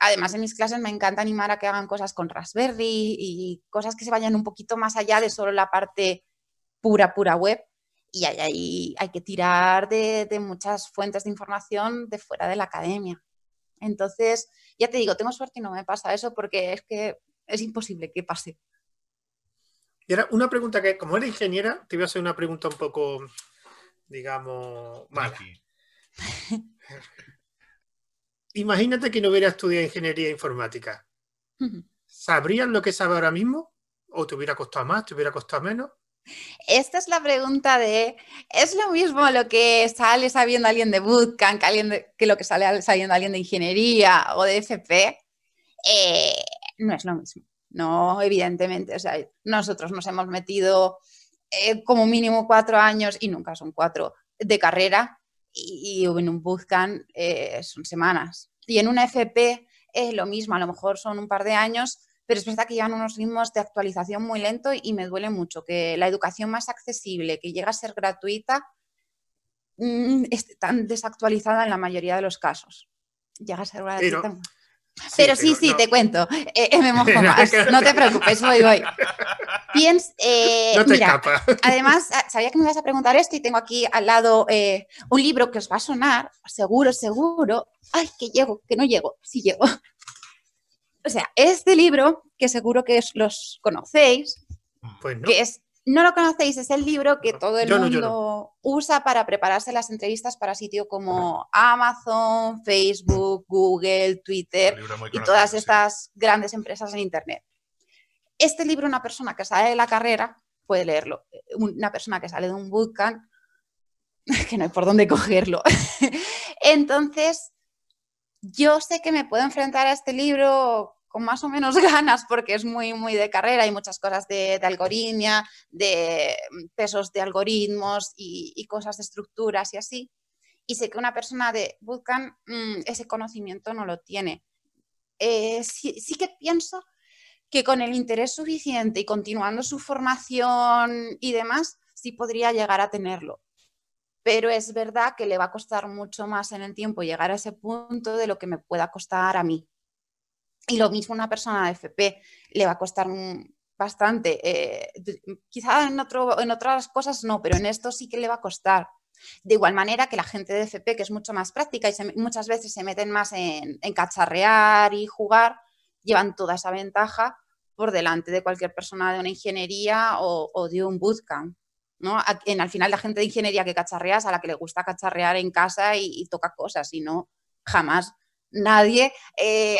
además en mis clases me encanta animar a que hagan cosas con Raspberry y cosas que se vayan un poquito más allá de solo la parte pura, pura web. Y ahí hay, que tirar de, de muchas fuentes de información de fuera de la academia. Entonces, ya te digo, tengo suerte y no me pasa eso porque es que es imposible que pase. Y ahora, una pregunta que, como eres ingeniera, te voy a hacer una pregunta un poco, digamos, mala. Imagínate que no hubiera estudiado ingeniería informática. ¿Sabrías lo que sabe ahora mismo? ¿O te hubiera costado más? ¿Te hubiera costado menos? Esta es la pregunta de, ¿es lo mismo lo que sale sabiendo alguien de bootcamp que, que lo que sale sabiendo alguien de ingeniería o de FP? Eh, no es lo mismo. No, evidentemente, o sea, nosotros nos hemos metido eh, como mínimo cuatro años, y nunca son cuatro, de carrera, y, en un bootcamp eh, son semanas. Y en una FP es lo mismo, a lo mejor son un par de años, pero es verdad que llevan unos ritmos de actualización muy lento y me duele mucho que la educación más accesible, que llega a ser gratuita, mm, esté tan desactualizada en la mayoría de los casos. Llega a ser gratuita pero sí, sí, te cuento. Eh, eh, me mojo más. No te preocupes, voy, voy. Piens, eh, te mira, además, ah, sabía que me ibas a preguntar esto y tengo aquí al lado un libro que os va a sonar, seguro, seguro. Ay, que llego, que no llego, sí llego. O sea, este libro, que seguro que los conocéis, que es no lo conocéis, es el libro que todo el mundo usa para prepararse las entrevistas para sitios como Amazon, Facebook, Google, Twitter y todas estas grandes empresas en Internet. Este libro, una persona que sale de la carrera puede leerlo. Una persona que sale de un bootcamp, que no hay por dónde cogerlo. Entonces, yo sé que me puedo enfrentar a este libro con más o menos ganas porque es muy, muy de carrera, hay muchas cosas de, algoritmia, de mm, pesos de algoritmos y, cosas de estructuras y así. Y sé que una persona de Bootcamp mm, ese conocimiento no lo tiene. Eh, sí que pienso que con el interés suficiente y continuando su formación y demás, sí podría llegar a tenerlo. Pero es verdad que le va a costar mucho más en el tiempo llegar a ese punto de lo que me pueda costar a mí. Y lo mismo una persona de FP le va a costar bastante. Eh, quizá en, otro, en otras cosas no, pero en esto sí que le va a costar. De igual manera que la gente de FP, que es mucho más práctica y muchas veces se meten más en, cacharrear y jugar, llevan toda esa ventaja por delante de cualquier persona de una ingeniería o, de un bootcamp. ¿no? al final la gente de ingeniería que cacharrea a la que le gusta cacharrear en casa y, toca cosas y no jamás nadie eh,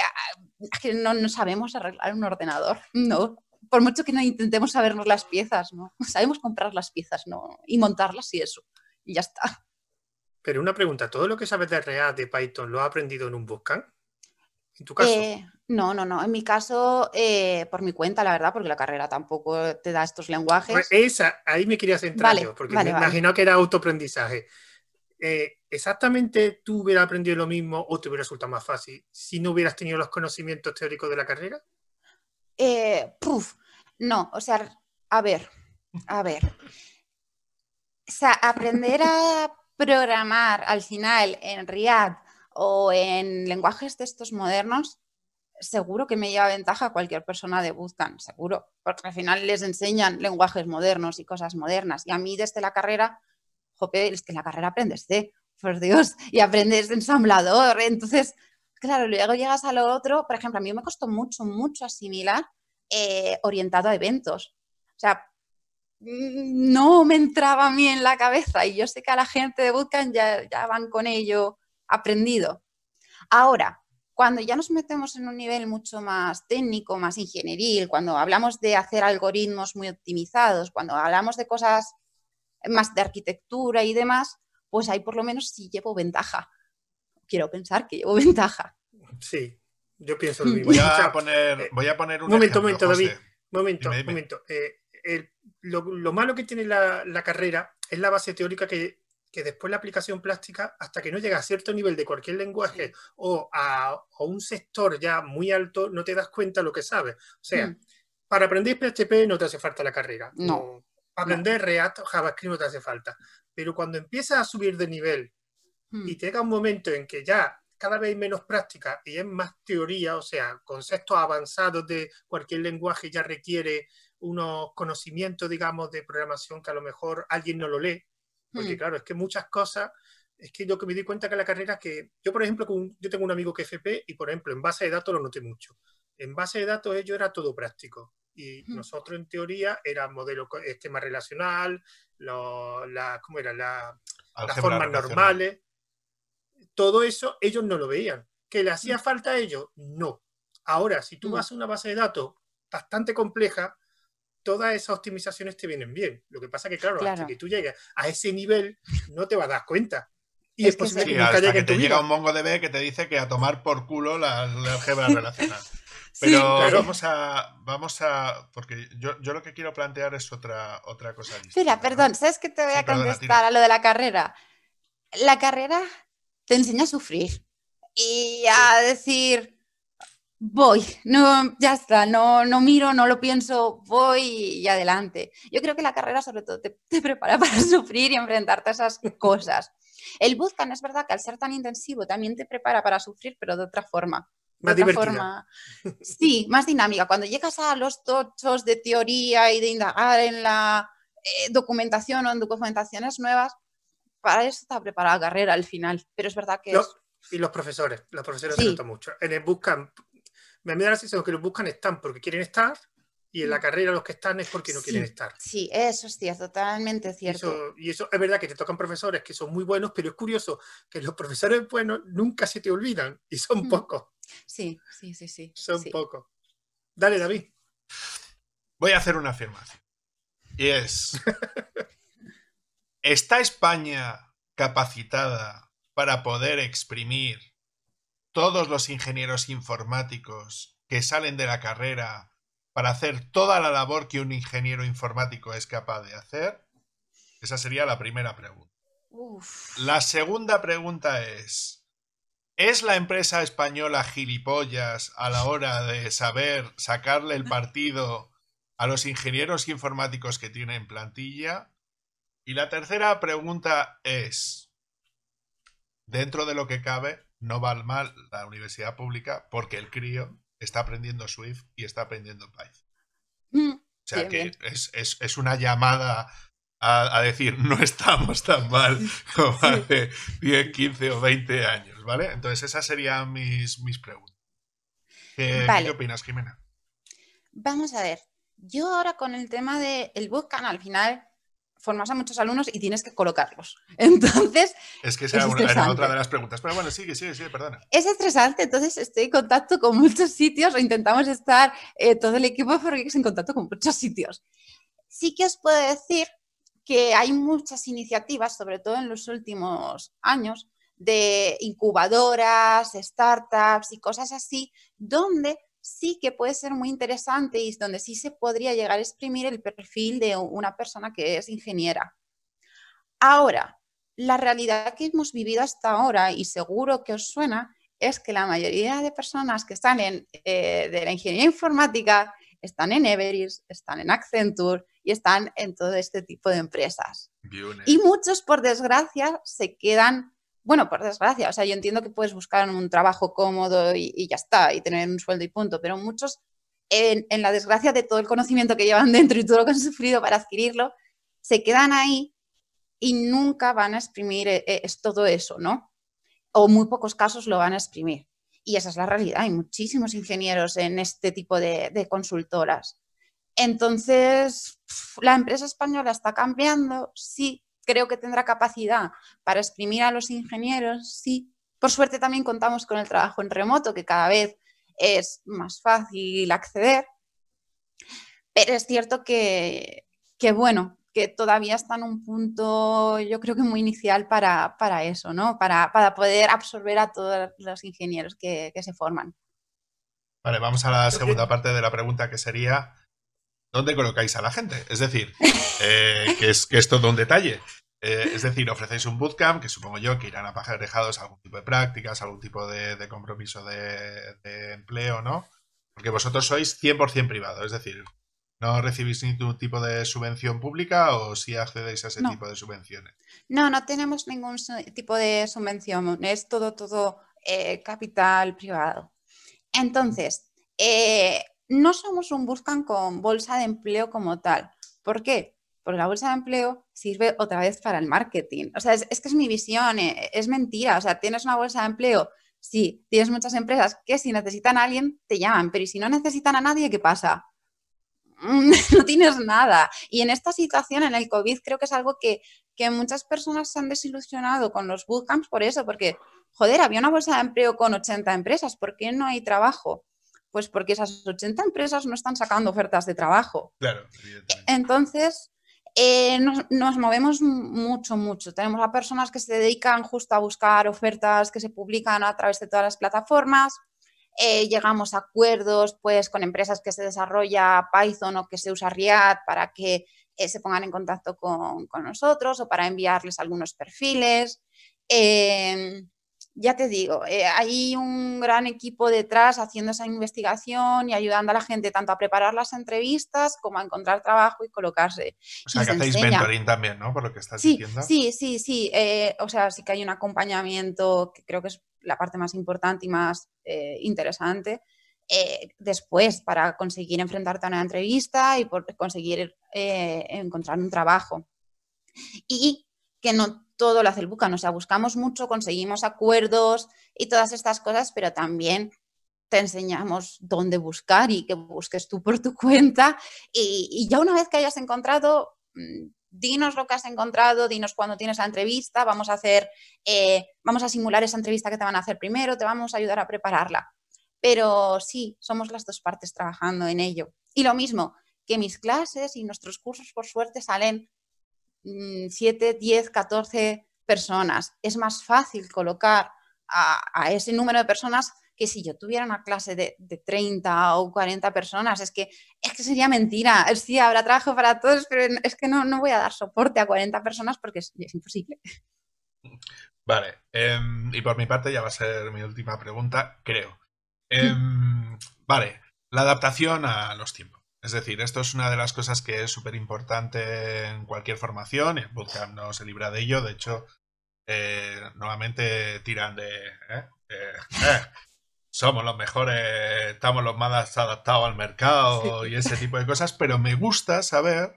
es que no, sabemos arreglar un ordenador, no. Por mucho que no intentemos sabernos las piezas, ¿no? Sabemos comprar las piezas, ¿no? Y montarlas y eso. Y ya está. Pero una pregunta, ¿todo lo que sabes de React, de Python, lo has aprendido en un bootcamp? ¿En tu caso? Eh, no, no, no. En mi caso, eh, por mi cuenta, la verdad, porque la carrera tampoco te da estos lenguajes. Pues esa, ahí me quería centrar yo, porque me vale. imagino que era autoaprendizaje. Eh, exactamente tú hubieras aprendido lo mismo o te hubiera resultado más fácil si no hubieras tenido los conocimientos teóricos de la carrera? Eh, no, o sea, a ver, a ver. O sea, aprender a programar al final en React o en lenguajes de estos modernos, seguro que me lleva ventaja a cualquier persona de Bootcamp, seguro, porque al final les enseñan lenguajes modernos y cosas modernas. Y a mí desde la carrera jope, es que en la carrera aprendes C, por Dios, y aprendes ensamblador. Entonces, claro, luego llegas a lo otro, por ejemplo, a mí me costó mucho, mucho asimilar eh, orientado a eventos. O sea, mm, no me entraba a mí en la cabeza y yo sé que a la gente de Bootcamp ya, ya van con ello aprendido. Ahora, cuando ya nos metemos en un nivel mucho más técnico, más ingenieril, cuando hablamos de hacer algoritmos muy optimizados, cuando hablamos de cosas más de arquitectura y demás, pues ahí por lo menos sí llevo ventaja. Quiero pensar que llevo ventaja. Sí, yo pienso lo mm. mismo. Eh, voy a poner, un momento, momento, David. Momento, momento. Eh, lo, malo que tiene la, carrera es la base teórica que, después la aplicación plástica, hasta que no llega a cierto nivel de cualquier lenguaje o a, un sector ya muy alto, no te das cuenta lo que sabes. O sea, mm. para aprender PHP no te hace falta la carrera. no aprender React o JavaScript no te hace falta. Pero cuando empiezas a subir de nivel hmm. y llega un momento en que ya cada vez hay menos práctica y es más teoría, o sea, conceptos avanzados de cualquier lenguaje ya requiere unos conocimientos, digamos, de programación que a lo mejor alguien no lo lee. Porque hmm. claro, es que muchas cosas, es que yo que me di cuenta que la carrera es que, yo por ejemplo, yo tengo un amigo que FP y por ejemplo, en base de datos lo noté mucho. En base de datos ello era todo práctico y nosotros en teoría era modelo esquema relacional, lo, la, ¿cómo era? La, las formas normales, todo eso ellos no lo veían. ¿Que le hacía mm. falta a ellos? No. Ahora, si tú mm. vas a una base de datos bastante compleja, todas esas optimizaciones te vienen bien. Lo que pasa que, claro, hasta que tú llegas a ese nivel, no te vas a dar cuenta. Y es, posible que, que te llega un MongoDB que te dice que a tomar por culo la, algebra relacional. Pero vamos a. Vamos a. Porque yo, yo, lo que quiero plantear es otra, otra cosa. Mira, perdón, ¿sabes que te voy a contestar a lo de la carrera? La carrera te enseña a sufrir y a decir. Voy, no, ya está, no, no miro, no lo pienso, voy y adelante. Yo creo que la carrera sobre todo te, te prepara para sufrir y enfrentarte a esas cosas. El bootcamp es verdad que al ser tan intensivo también te prepara para sufrir, pero de otra forma más divertida. Sí, más dinámica. Cuando llegas a los tochos de teoría y de indagar en la eh, documentación o en documentaciones nuevas, para eso está preparada la carrera al final. Pero es verdad que... Y los profesores, los profesores sí. mucho. En buscan, me da la sensación que los buscan están porque quieren estar y en la mm. carrera los que están es porque no quieren estar. Sí, eso es cierto, totalmente cierto. y eso es verdad que te tocan profesores que son muy buenos, pero es curioso que los profesores buenos nunca se te olvidan y son mm. pocos. Sí, sí, sí, sí. Son pocos. Dale, David. Voy a hacer una afirmación. Y es, ¿está España capacitada para poder exprimir todos los ingenieros informáticos que salen de la carrera para hacer toda la labor que un ingeniero informático es capaz de hacer? Esa sería la primera pregunta. La segunda pregunta es, ¿es la empresa española gilipollas a la hora de saber sacarle el partido a los ingenieros informáticos que tiene en plantilla? Y la tercera pregunta es, dentro de lo que cabe, no va mal la universidad pública porque el crío está aprendiendo Swift y está aprendiendo Python. Mm, o sea que Es, una llamada a, decir, no estamos tan mal como hace 10, 15 o 20 años, ¿vale? Entonces esas serían mis, mis preguntas. ¿Qué, opinas, Jimena? Vamos a ver. Yo ahora con el tema del de al final formas a muchos alumnos y tienes que colocarlos. Entonces. Es que esa era otra de las preguntas. Pero bueno, sigue, sigue, sigue, perdona. Es estresante, entonces estoy en contacto con muchos sitios o intentamos estar eh, todo el equipo es en contacto con muchos sitios. Sí que os puedo decir que hay muchas iniciativas, sobre todo en los últimos años, de incubadoras, startups y cosas así, donde sí que puede ser muy interesante y donde sí se podría llegar a exprimir el perfil de una persona que es ingeniera. Ahora, la realidad que hemos vivido hasta ahora, y seguro que os suena, es que la mayoría de personas que están en, eh, de la ingeniería informática están en Everest, están en Accenture y están en todo este tipo de empresas. Y muchos, por desgracia, se quedan bueno, por desgracia, o sea, yo entiendo que puedes buscar un trabajo cómodo y, ya está, y tener un sueldo y punto, pero muchos, en, la desgracia de todo el conocimiento que llevan dentro y todo lo que han sufrido para adquirirlo, se quedan ahí y nunca van a exprimir eh, eh, todo eso, ¿no? O muy pocos casos lo van a exprimir. Y esa es la realidad. Hay muchísimos ingenieros en este tipo de consultoras. Entonces, la empresa española está cambiando, sí, creo que tendrá capacidad para exprimir a los ingenieros, sí. Por suerte también contamos con el trabajo en remoto, que cada vez es más fácil acceder. Pero es cierto que, que bueno, que todavía está en un punto, yo creo que muy inicial para, eso, ¿no? Para, poder absorber a todos los ingenieros que, se forman. Vale, vamos a la segunda parte de la pregunta que sería, ¿dónde colocáis a la gente? Es decir, eh, que, es, que es todo un detalle. Eh, es decir, ofrecéis un bootcamp que supongo yo que irán a pagar a algún tipo de prácticas, algún tipo de, compromiso de, empleo, ¿no? Porque vosotros sois 100% privado, es decir, no recibís ningún tipo de subvención pública o si sí accedéis a ese tipo de subvenciones. No, no tenemos ningún tipo de subvención, es todo, todo eh, capital privado. Entonces, eh, no somos un bootcamp con bolsa de empleo como tal. ¿Por qué? porque la bolsa de empleo sirve otra vez para el marketing. O sea, es, que es mi visión, eh, es mentira. O sea, tienes una bolsa de empleo, sí, tienes muchas empresas que si necesitan a alguien te llaman, pero si no necesitan a nadie, ¿qué pasa? Mm, no tienes nada. Y en esta situación, en el COVID, creo que es algo que, que muchas personas se han desilusionado con los bootcamps por eso, porque, joder, había una bolsa de empleo con 80 empresas, ¿por qué no hay trabajo? Pues porque esas 80 empresas no están sacando ofertas de trabajo. Claro, Entonces, eh, nos, movemos mucho, mucho. Tenemos a personas que se dedican justo a buscar ofertas que se publican a través de todas las plataformas. Eh, llegamos a acuerdos pues, con empresas que se desarrolla Python o que se usa React para que eh, se pongan en contacto con, nosotros o para enviarles algunos perfiles ya te digo, eh, hay un gran equipo detrás haciendo esa investigación y ayudando a la gente tanto a preparar las entrevistas como a encontrar trabajo y colocarse. O sea, que hacéis mentoring también, ¿no? Por lo que estás diciendo. Sí, sí, sí. Eh, o sea, sí que hay un acompañamiento que creo que es la parte más importante y más eh, interesante. después, para conseguir enfrentarte a una entrevista y por conseguir encontrar un trabajo. Y que no todo lo hace el Bucan. O sea, buscamos mucho, conseguimos acuerdos y todas estas cosas, pero también te enseñamos dónde buscar y que busques tú por tu cuenta. Y, ya una vez que hayas encontrado, mm, dinos lo que has encontrado, dinos cuándo tienes la entrevista, vamos a hacer, eh, vamos a simular esa entrevista que te van a hacer primero, te vamos a ayudar a prepararla. Pero sí, somos las dos partes trabajando en ello. Y lo mismo, que mis clases y nuestros cursos, por suerte, salen 7, 10, 14 personas. Es más fácil colocar a, ese número de personas que si yo tuviera una clase de, 30 o 40 personas, es que, es que sería mentira. Sí, habrá trabajo para todos, pero es que no, no voy a dar soporte a 40 personas porque es, imposible. Vale, em, y por mi parte ya va a ser mi última pregunta, creo. Em, vale, la adaptación a los tiempos. Es decir, esto es una de las cosas que es súper importante en cualquier formación y el bootcamp no se libra de ello. De hecho, eh, nuevamente tiran de... ¿eh? Eh, somos los mejores, estamos los más adaptados al mercado y ese tipo de cosas, pero me gusta saber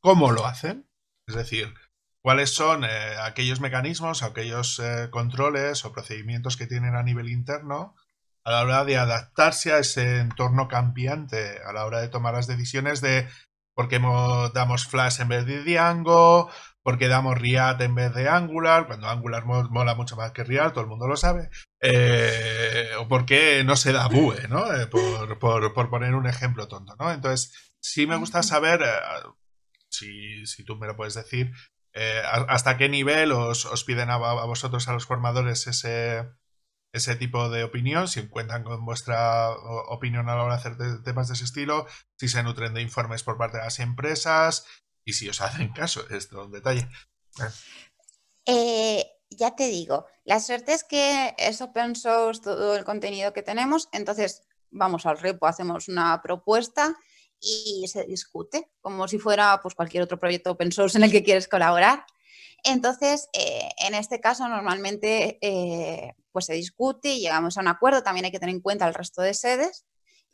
cómo lo hacen. Es decir, cuáles son aquellos mecanismos, aquellos controles o procedimientos que tienen a nivel interno a la hora de adaptarse a ese entorno cambiante, a la hora de tomar las decisiones de por qué damos Flash en vez de Django, por qué damos React en vez de Angular, cuando Angular mola mucho más que React, todo el mundo lo sabe, eh, o por qué no se da Vue, ¿no? Eh, por, poner un ejemplo tonto, ¿no? Entonces, sí me gusta saber, eh, si, tú me lo puedes decir, hasta qué nivel os, piden a vosotros, a los formadores, ese ese tipo de opinión, si cuentan con vuestra opinión a la hora de hacer temas de ese estilo, si se nutren de informes por parte de las empresas y si os hacen caso. Esto es un detalle. Eh, ya te digo, la suerte es que es open source todo el contenido que tenemos, entonces vamos al repo, hacemos una propuesta y se discute, como si fuera pues, cualquier otro proyecto open source en el que quieres colaborar. Entonces, eh, en este caso, normalmente eh, pues se discute y llegamos a un acuerdo. También hay que tener en cuenta el resto de sedes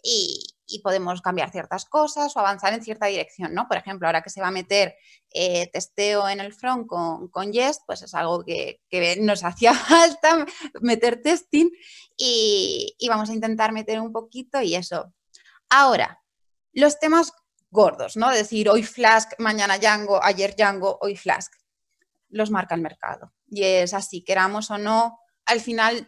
y, podemos cambiar ciertas cosas o avanzar en cierta dirección, ¿no? Por ejemplo, ahora que se va a meter eh, testeo en el front con, con Jest, pues es algo que, nos hacía falta meter testing y, y vamos a intentar meter un poquito y eso. Ahora, los temas gordos, ¿no? Decir hoy Flask, mañana Django, ayer Django, hoy Flask. Los marca el mercado. Y es así, queramos o no, al final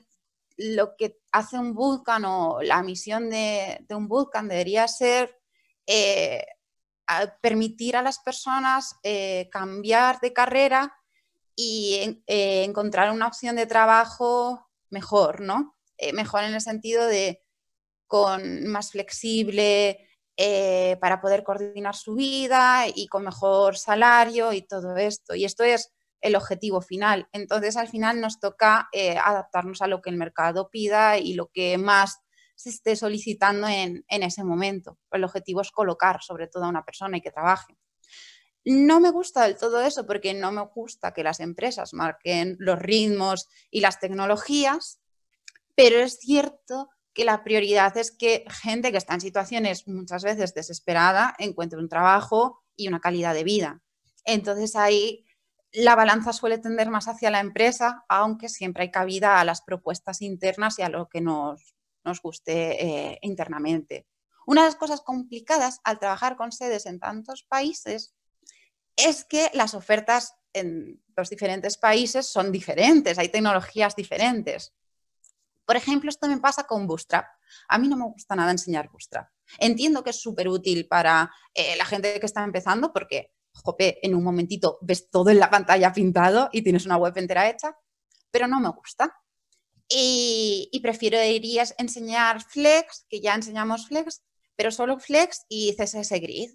lo que hace un Vulcan o la misión de, un Vulcan debería ser eh, permitir a las personas eh, cambiar de carrera y eh, encontrar una opción de trabajo mejor, ¿no? mejor en el sentido de con más flexible para poder coordinar su vida y con mejor salario y todo esto. Y esto es el objetivo final. Entonces, al final nos toca eh, adaptarnos a lo que el mercado pida y lo que más se esté solicitando en, en ese momento. El objetivo es colocar sobre todo a una persona y que trabaje. No me gusta del todo eso porque no me gusta que las empresas marquen los ritmos y las tecnologías, pero es cierto que la prioridad es que gente que está en situaciones muchas veces desesperada encuentre un trabajo y una calidad de vida. Entonces ahí la balanza suele tender más hacia la empresa, aunque siempre hay cabida a las propuestas internas y a lo que nos, guste eh, internamente. Una de las cosas complicadas al trabajar con sedes en tantos países es que las ofertas en los diferentes países son diferentes, hay tecnologías diferentes. Por ejemplo, esto me pasa con Bootstrap. A mí no me gusta nada enseñar Bootstrap. Entiendo que es súper útil para eh, la gente que está empezando porque jope, en un momentito ves todo en la pantalla pintado y tienes una web entera hecha, pero no me gusta. Y, y prefiero irías enseñar Flex, que ya enseñamos Flex, pero solo Flex y CSS Grid.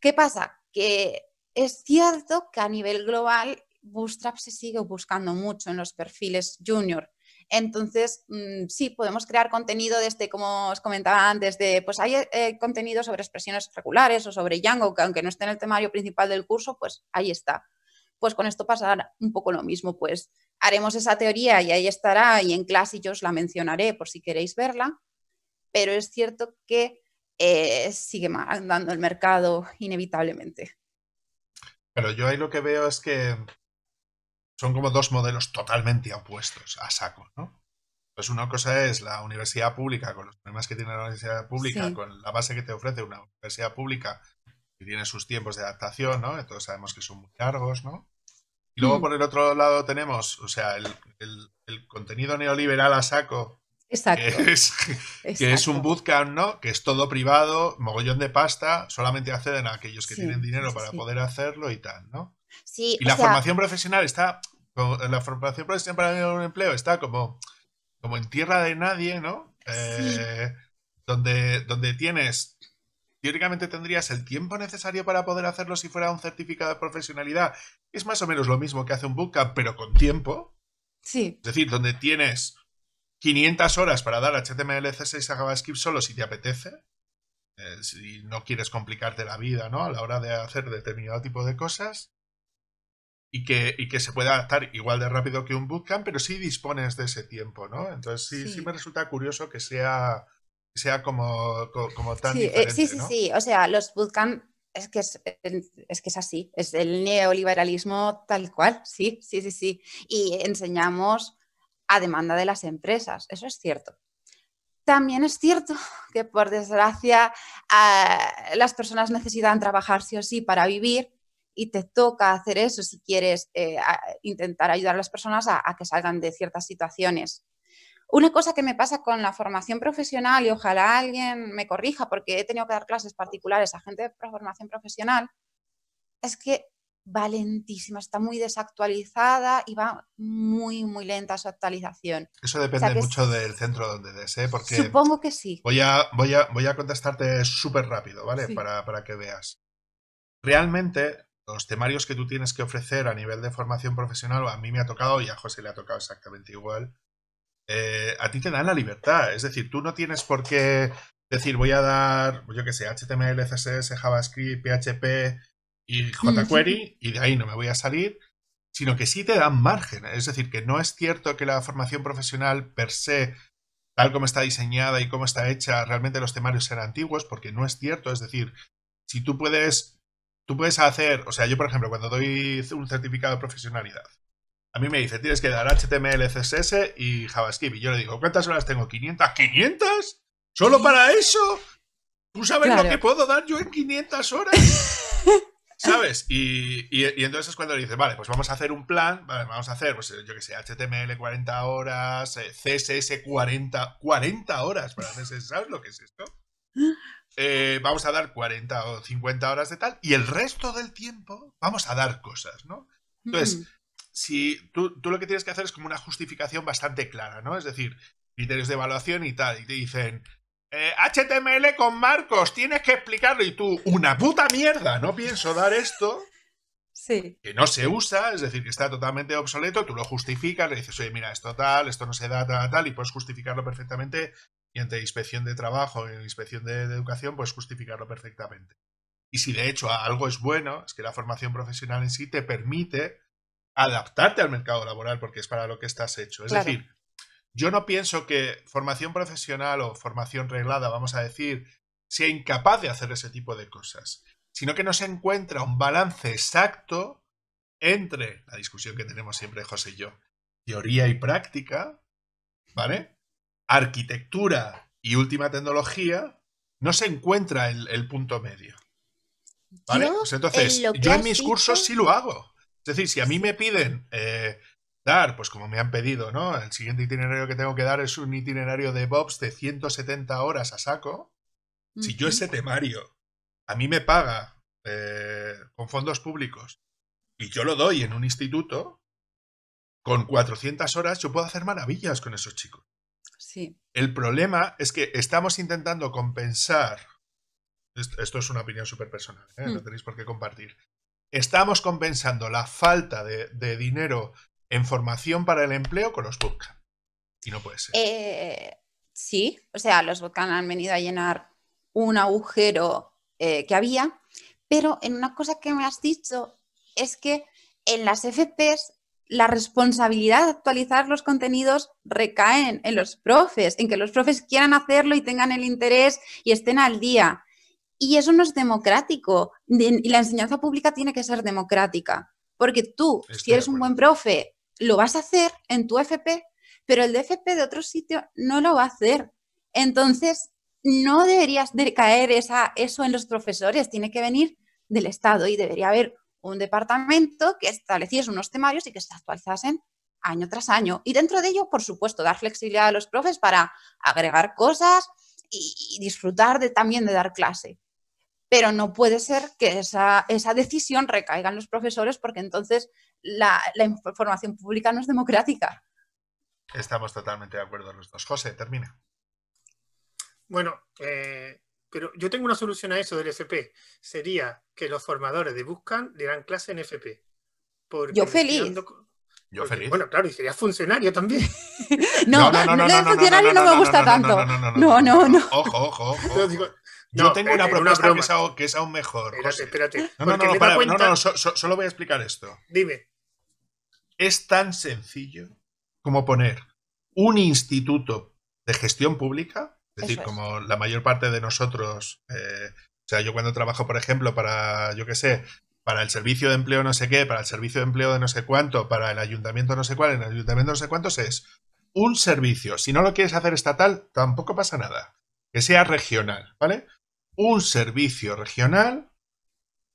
¿Qué pasa? Que es cierto que a nivel global Bootstrap se sigue buscando mucho en los perfiles junior, entonces, mm, sí, podemos crear contenido desde, como os comentaba antes, de, pues hay eh, contenido sobre expresiones regulares o sobre Django, que aunque no esté en el temario principal del curso, pues ahí está. Pues con esto pasará un poco lo mismo, pues haremos esa teoría y ahí estará y en clase yo os la mencionaré por si queréis verla, pero es cierto que eh, sigue andando el mercado inevitablemente. Pero yo ahí lo que veo es que son como dos modelos totalmente opuestos a saco, ¿no? Pues una cosa es la universidad pública, con los problemas que tiene la universidad pública, con la base que te ofrece una universidad pública, que tiene sus tiempos de adaptación, ¿no? Todos sabemos que son muy largos, ¿no? Y luego mm. por el otro lado tenemos, o sea, el, contenido neoliberal a saco, Exacto. Que, es, un bootcamp, ¿no? Que es todo privado, mogollón de pasta, solamente acceden a aquellos que tienen dinero para poder hacerlo y tal, ¿no? y la formación profesional está, la formación profesional para un empleo está como, en tierra de nadie, ¿no? Eh, donde, donde tienes, teóricamente tendrías el tiempo necesario para poder hacerlo si fuera un certificado de profesionalidad. Es más o menos lo mismo que hace un bootcamp, pero con tiempo. Sí. Es decir, donde tienes 500 horas para dar HTML, C6 a JavaScript solo si te apetece. Eh, si no quieres complicarte la vida, ¿no? A la hora de hacer determinado tipo de cosas y que, y que se pueda adaptar igual de rápido que un bootcamp, pero sí dispones de ese tiempo, ¿no? Entonces sí, sí. me resulta curioso que sea, sea como, como, tan... Sí, eh, diferente, sí, sí, sí, o sea, los bootcamp es que es, es, que es así, es el neoliberalismo tal cual, sí, sí, sí, sí. Y enseñamos a demanda de las empresas, eso es cierto. También es cierto que por desgracia ah, las personas necesitan trabajar sí o sí para vivir y te toca hacer eso si quieres eh, intentar ayudar a las personas a, que salgan de ciertas situaciones. Una cosa que me pasa con la formación profesional, y ojalá alguien me corrija porque he tenido que dar clases particulares a gente de formación profesional, es que va lentísima, está muy desactualizada y va muy, muy lenta su actualización. Eso depende mucho del centro donde des, ¿eh? porque... Supongo que sí. Voy a, voy a, voy a contestarte súper rápido, ¿vale? Para, para que veas. Realmente los temarios que tú tienes que ofrecer a nivel de formación profesional, a mí me ha tocado y a José le ha tocado exactamente igual, eh, a ti te dan la libertad. Es decir, tú no tienes por qué decir voy a dar, yo qué sé, HTML, CSS, JavaScript, PHP y jQuery y de ahí no me voy a salir, sino que sí te dan margen. Es decir, que no es cierto que la formación profesional per se, tal como está diseñada y como está hecha, realmente los temarios sean antiguos, porque no es cierto. Es decir, si tú puedes Tú puedes hacer, o sea, yo por ejemplo, cuando doy un certificado de profesionalidad, a mí me dice, tienes que dar HTML, CSS y JavaScript. Y yo le digo, ¿cuántas horas tengo? ¿500? ¿500? ¿Solo para eso? ¿Tú sabes lo que puedo dar yo en 500 horas? ¿Sabes? Y, entonces es cuando le dices, vale, pues vamos a hacer un plan, vale, vamos a hacer, pues yo qué sé, HTML 40 horas, CSS 40, 40 horas para CSS, ¿sabes lo que es esto? Eh, vamos a dar 40 o 50 horas de tal, y el resto del tiempo vamos a dar cosas, ¿no? Entonces, si tú, lo que tienes que hacer es como una justificación bastante clara, ¿no? Es decir, criterios de evaluación y tal, y te dicen, HTML eh, con marcos, tienes que explicarlo, y tú, una puta mierda, no pienso dar esto. Que no se usa, es decir, que está totalmente obsoleto, tú lo justificas, le dices, oye, mira, esto tal, esto no se da, tal, tal, y puedes justificarlo perfectamente y ante inspección de trabajo y inspección de, educación, pues justificarlo perfectamente. Y si de hecho algo es bueno, es que la formación profesional en sí te permite adaptarte al mercado laboral porque es para lo que estás hecho. Es decir, yo no pienso que formación profesional o formación reglada, vamos a decir, sea incapaz de hacer ese tipo de cosas, sino que no se encuentra un balance exacto entre la discusión que tenemos siempre José y yo, teoría y práctica, ¿vale? arquitectura y última tecnología, no se encuentra el, el punto medio. ¿Vale? pues entonces, yo en mis cursos sí lo hago. Es decir, si a mí me piden eh, dar, pues como me han pedido, ¿no? El siguiente itinerario que tengo que dar es un itinerario de Bobs de 170 horas a saco. Si yo ese temario a mí me paga eh, con fondos públicos y yo lo doy en un instituto, con 400 horas yo puedo hacer maravillas con esos chicos. El problema es que estamos intentando compensar. Esto, es una opinión súper personal, ¿eh? no mm. tenéis por qué compartir. Estamos compensando la falta de, dinero en formación para el empleo con los bootcamp. Y no puede ser. Eh, sí, o sea, los bootcamp han venido a llenar un agujero eh, que había, pero en una cosa que me has dicho es que en las FPs la responsabilidad de actualizar los contenidos recae en los profes, en que los profes quieran hacerlo y tengan el interés y estén al día. Y eso no es democrático. Y la enseñanza pública tiene que ser democrática. Porque tú, si eres un buen profe, lo vas a hacer en tu FP, pero el DFP de otro sitio no lo va a hacer. Entonces, no deberías de caer esa, eso en los profesores. Tiene que venir del Estado y debería haber un departamento que estableciese unos temarios y que se actualizasen año tras año. Y dentro de ello, por supuesto, dar flexibilidad a los profes para agregar cosas y, disfrutar también de dar clase. Pero no puede ser que esa, decisión recaiga en los profesores porque entonces la, información pública no es democrática. Estamos totalmente de acuerdo los dos. José, termina. Bueno, eh, pero yo tengo una solución a eso del FP. Sería que los formadores de Buscan le dan clase en FP. Porque yo feliz. Yo feliz. Bueno, claro, y sería funcionario también. No, no, no, no me gusta tanto. No, no, no. Ojo, ojo, ojo. yo tengo una propuesta que, es aún, mejor. Espérate, espérate. No, no, no, no, no solo voy a explicar esto. Dime. Es tan sencillo como poner un instituto de gestión pública es decir, como la mayor parte de nosotros, eh, o sea, yo cuando trabajo, por ejemplo, para, yo qué sé, para el servicio de empleo no sé qué, para el servicio de empleo de no sé cuánto, para el ayuntamiento no sé cuál, en el ayuntamiento no sé cuántos es un servicio. Si no lo quieres hacer estatal, tampoco pasa nada. Que sea regional, ¿vale? Un servicio regional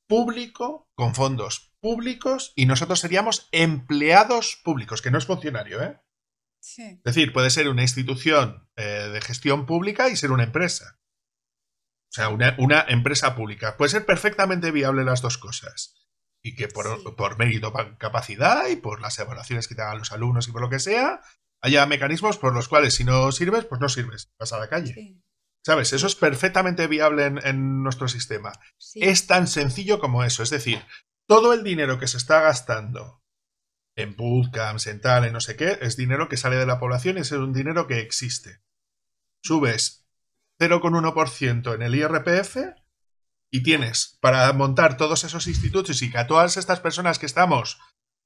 público con fondos públicos y nosotros seríamos empleados públicos, que no es funcionario, ¿eh? Es decir, puede ser una institución eh, de gestión pública y ser una empresa. O sea, una, empresa pública. Puede ser perfectamente viable las dos cosas. Y que por, mérito, por capacidad y por las evaluaciones que te hagan los alumnos y por lo que sea, haya mecanismos por los cuales si no sirves, pues no sirves, vas a la calle. ¿Sabes? Eso es perfectamente viable en, nuestro sistema. Es tan sencillo como eso. Es decir, todo el dinero que se está gastando en bootcamps, en tal, en no sé qué, es dinero que sale de la población y es un dinero que existe. Subes 0,1% en el IRPF y tienes para montar todos esos institutos y que a todas estas personas que estamos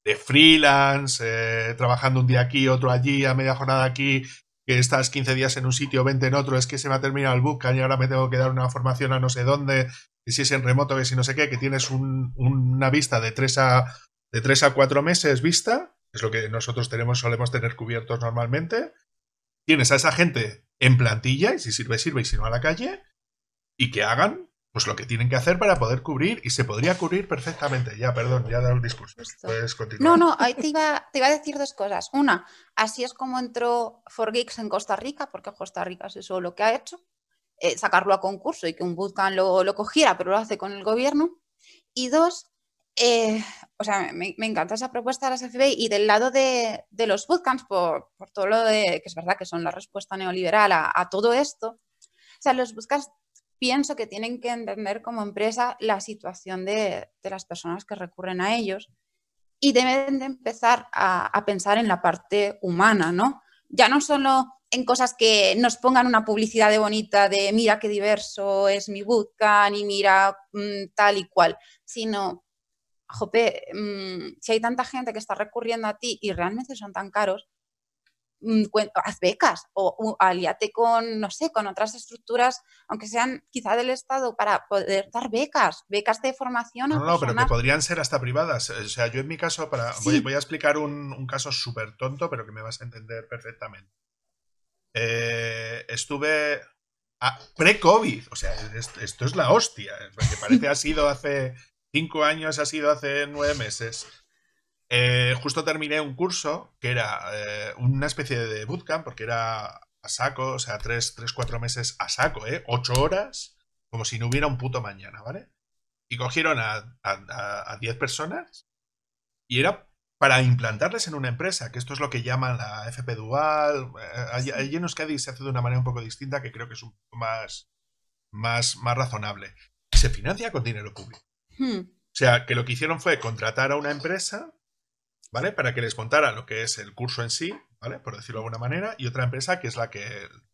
de freelance, eh, trabajando un día aquí, otro allí, a media jornada aquí, que estás 15 días en un sitio, 20 en otro, es que se me ha terminado el bootcamp y ahora me tengo que dar una formación a no sé dónde, que si es en remoto, que si no sé qué, que tienes una vista de 3 a de tres a cuatro meses vista, es lo que nosotros tenemos, solemos tener cubiertos normalmente. Tienes a esa gente en plantilla, y si sirve, sirve, y si no a la calle, y que hagan pues lo que tienen que hacer para poder cubrir, y se podría cubrir perfectamente. Ya, perdón, ya da el discurso. Puedes continuar. No, no, ahí te iba, te iba a decir dos cosas. Una, así es como entró For Geeks en Costa Rica, porque Costa Rica es eso lo que ha hecho, eh, sacarlo a concurso y que un bootcamp lo, lo cogiera, pero lo hace con el gobierno. Y dos, eh, o sea, me, encanta esa propuesta de la FBI y del lado de, de los bootcamps, por, por, todo lo de, que es verdad que son la respuesta neoliberal a, todo esto, o sea, los bootcamps pienso que tienen que entender como empresa la situación de, de las personas que recurren a ellos y deben de empezar a, a, pensar en la parte humana, ¿no? Ya no solo en cosas que nos pongan una publicidad de bonita de mira qué diverso es mi bootcamp y mira mm, tal y cual, sino jope, mm, si hay tanta gente que está recurriendo a ti y realmente son tan caros, mm, haz becas o, alíate aliate con, no sé, con otras estructuras, aunque sean quizá del Estado, para poder dar becas, becas de formación. No, no, pero que podrían ser hasta privadas. O sea, yo en mi caso, para voy, a explicar un, caso súper tonto, pero que me vas a entender perfectamente. Eh, estuve pre-COVID, o sea, esto, es la hostia, porque parece ha sido hace Cinco años ha sido hace nueve meses. Eh, justo terminé un curso que era eh, una especie de bootcamp, porque era a saco, o sea, tres, tres, cuatro meses a saco, ¿eh? Ocho horas, como si no hubiera un puto mañana, ¿vale? Y cogieron a, diez personas y era para implantarles en una empresa, que esto es lo que llaman la FP Dual. allí en Euskadi se hace de una manera un poco distinta, que creo que es un poco más, más, más razonable. Se financia con dinero público. Hmm. O sea, que lo que hicieron fue contratar a una empresa, ¿vale? Para que les contara lo que es el curso en sí, ¿vale? Por decirlo de alguna manera, y otra empresa que es la que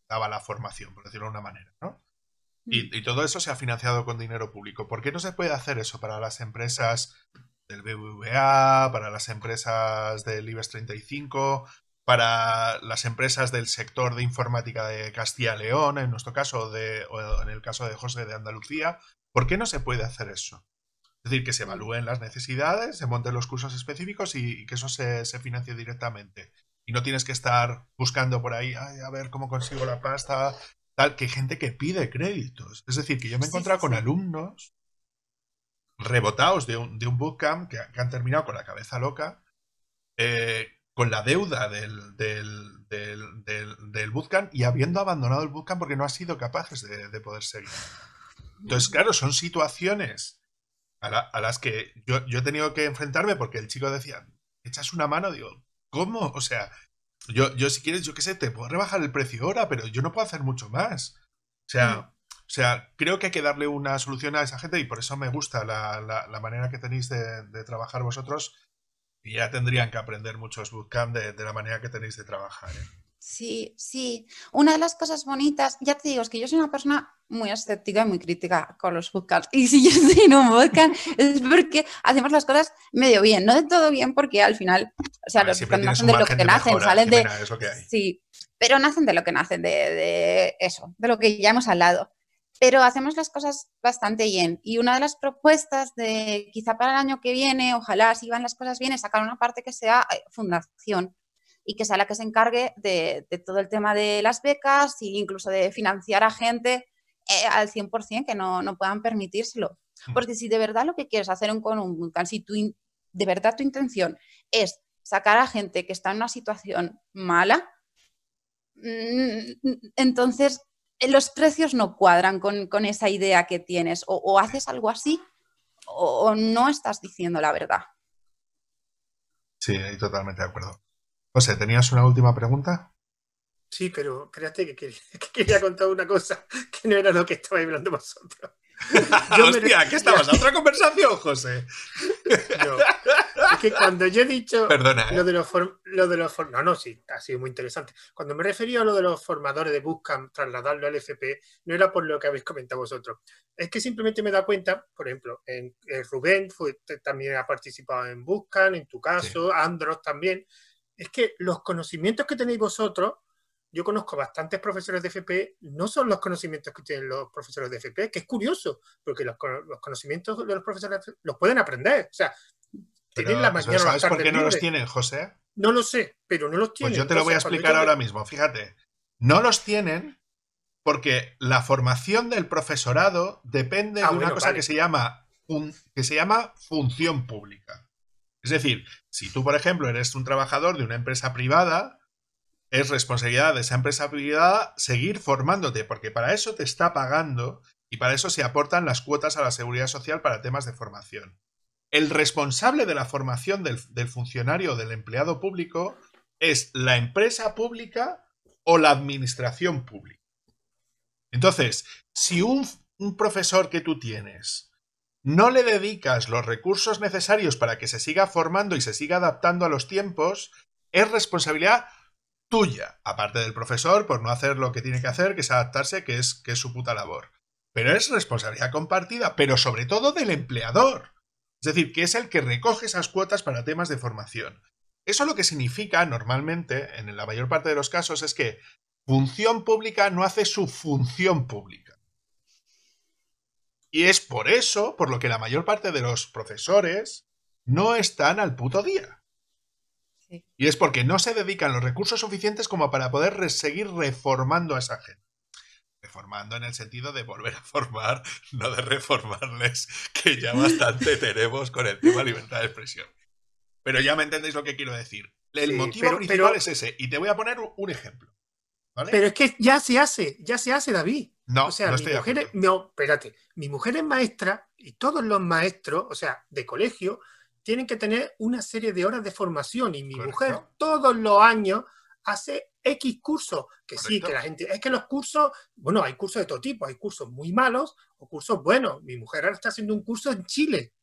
daba la formación, por decirlo de alguna manera, ¿no? Y, hmm. todo eso se ha financiado con dinero público. ¿Por qué no se puede hacer eso para las empresas del BBVA, para las empresas del IBEX 35, para las empresas del sector de informática de Castilla y León, en nuestro caso, de, o en el caso de José de Andalucía. ¿Por qué no se puede hacer eso? Es decir, que se evalúen las necesidades, se monten los cursos específicos y, que eso se, financie directamente. Y no tienes que estar buscando por ahí, a ver cómo consigo la pasta, tal, que hay gente que pide créditos. Es decir, que yo me he encontrado con alumnos rebotados de un, bootcamp que, han terminado con la cabeza loca, eh, con la deuda del, bootcamp y habiendo abandonado el bootcamp porque no han sido capaces de poder seguir. Entonces, claro, son situaciones a, las que yo, he tenido que enfrentarme porque el chico decía, echas una mano, digo, ¿cómo? O sea, yo, yo si quieres, yo qué sé, te puedo rebajar el precio ahora, pero yo no puedo hacer mucho más. O sea, mm. o sea creo que hay que darle una solución a esa gente y por eso me gusta la, la, manera que tenéis de, trabajar vosotros. Y ya tendrían que aprender muchos bootcamp de, la manera que tenéis de trabajar. ¿eh? Sí, sí. Una de las cosas bonitas, ya te digo, es que yo soy una persona muy escéptica y muy crítica con los podcasts. Y si yo soy un es porque hacemos las cosas medio bien, no de todo bien, porque al final, o sea, los nacen de lo que nacen, salen de. Sí, pero nacen de lo que nacen, de, de eso, de lo que ya hemos hablado. Pero hacemos las cosas bastante bien. Y una de las propuestas de quizá para el año que viene, ojalá si van las cosas bien, es sacar una parte que sea eh, fundación y que sea la que se encargue de, todo el tema de las becas e incluso de financiar a gente eh, al 100% que no, puedan permitírselo. Mm. Porque si de verdad lo que quieres hacer con un si de verdad tu intención es sacar a gente que está en una situación mala, mm, entonces eh, los precios no cuadran con, esa idea que tienes. O, haces algo así o, o no estás diciendo la verdad. Sí, totalmente de acuerdo. José, ¿tenías una última pregunta? Sí, pero créate que quería, contar una cosa que no era lo que estabais hablando vosotros. Hostia, ¿qué estabas? otra conversación, José? Es que cuando yo he dicho ¿eh? lo, de los No, no, sí, ha sido muy interesante. Cuando me refería a lo de los formadores de Buscan trasladarlo al FP, no era por lo que habéis comentado vosotros. Es que simplemente me da cuenta, por ejemplo, en, eh, Rubén también ha participado en Buscan en tu caso, Andros también es que los conocimientos que tenéis vosotros, yo conozco bastantes profesores de FP, no son los conocimientos que tienen los profesores de FP, que es curioso, porque los, conocimientos de los profesores los pueden aprender. O sea, tenéis tienen la mañana ¿Sabes la por qué no los tienen, José? No lo sé, pero no los pues tienen. Pues yo te lo voy a explicar ahora mismo, fíjate. No los tienen porque la formación del profesorado depende ah, de una cosa que se llama que se llama función pública. Es decir, si tú, por ejemplo, eres un trabajador de una empresa privada, es responsabilidad de esa empresa privada seguir formándote, porque para eso te está pagando y para eso se aportan las cuotas a la seguridad social para temas de formación. El responsable de la formación del, funcionario o del empleado público es la empresa pública o la administración pública. Entonces, si un profesor que tú tienes no le dedicas los recursos necesarios para que se siga formando y se siga adaptando a los tiempos, es responsabilidad tuya, aparte del profesor por no hacer lo que tiene que hacer, que es adaptarse, que es, que su puta labor. Pero es responsabilidad compartida, pero sobre todo del empleador. Es decir, que es el que recoge esas cuotas para temas de formación. Eso lo que significa normalmente, en la mayor parte de los casos, es que función pública no hace su función pública. Y es por eso por lo que la mayor parte de los profesores no están al puto día. Y es porque no se dedican los recursos suficientes como para poder seguir reformando a esa gente. Reformando en el sentido de volver a formar, no de reformarles, que ya bastante tenemos con el tema libertad de expresión. Pero ya me entendéis lo que quiero decir. El motivo principal es ese. Y te voy a poner un ejemplo. Pero es que ya se hace, ya se hace, David. No, o sea, no mi mujer, no, espérate, mi mujer es maestra y todos los maestros, o sea, de colegio, tienen que tener una serie de horas de formación y mi mujer todos los años hace X cursos, que sí, que la gente, es que los cursos, bueno, hay cursos de todo tipo, hay cursos muy malos o cursos buenos. Mi mujer ahora está haciendo un curso en Chile.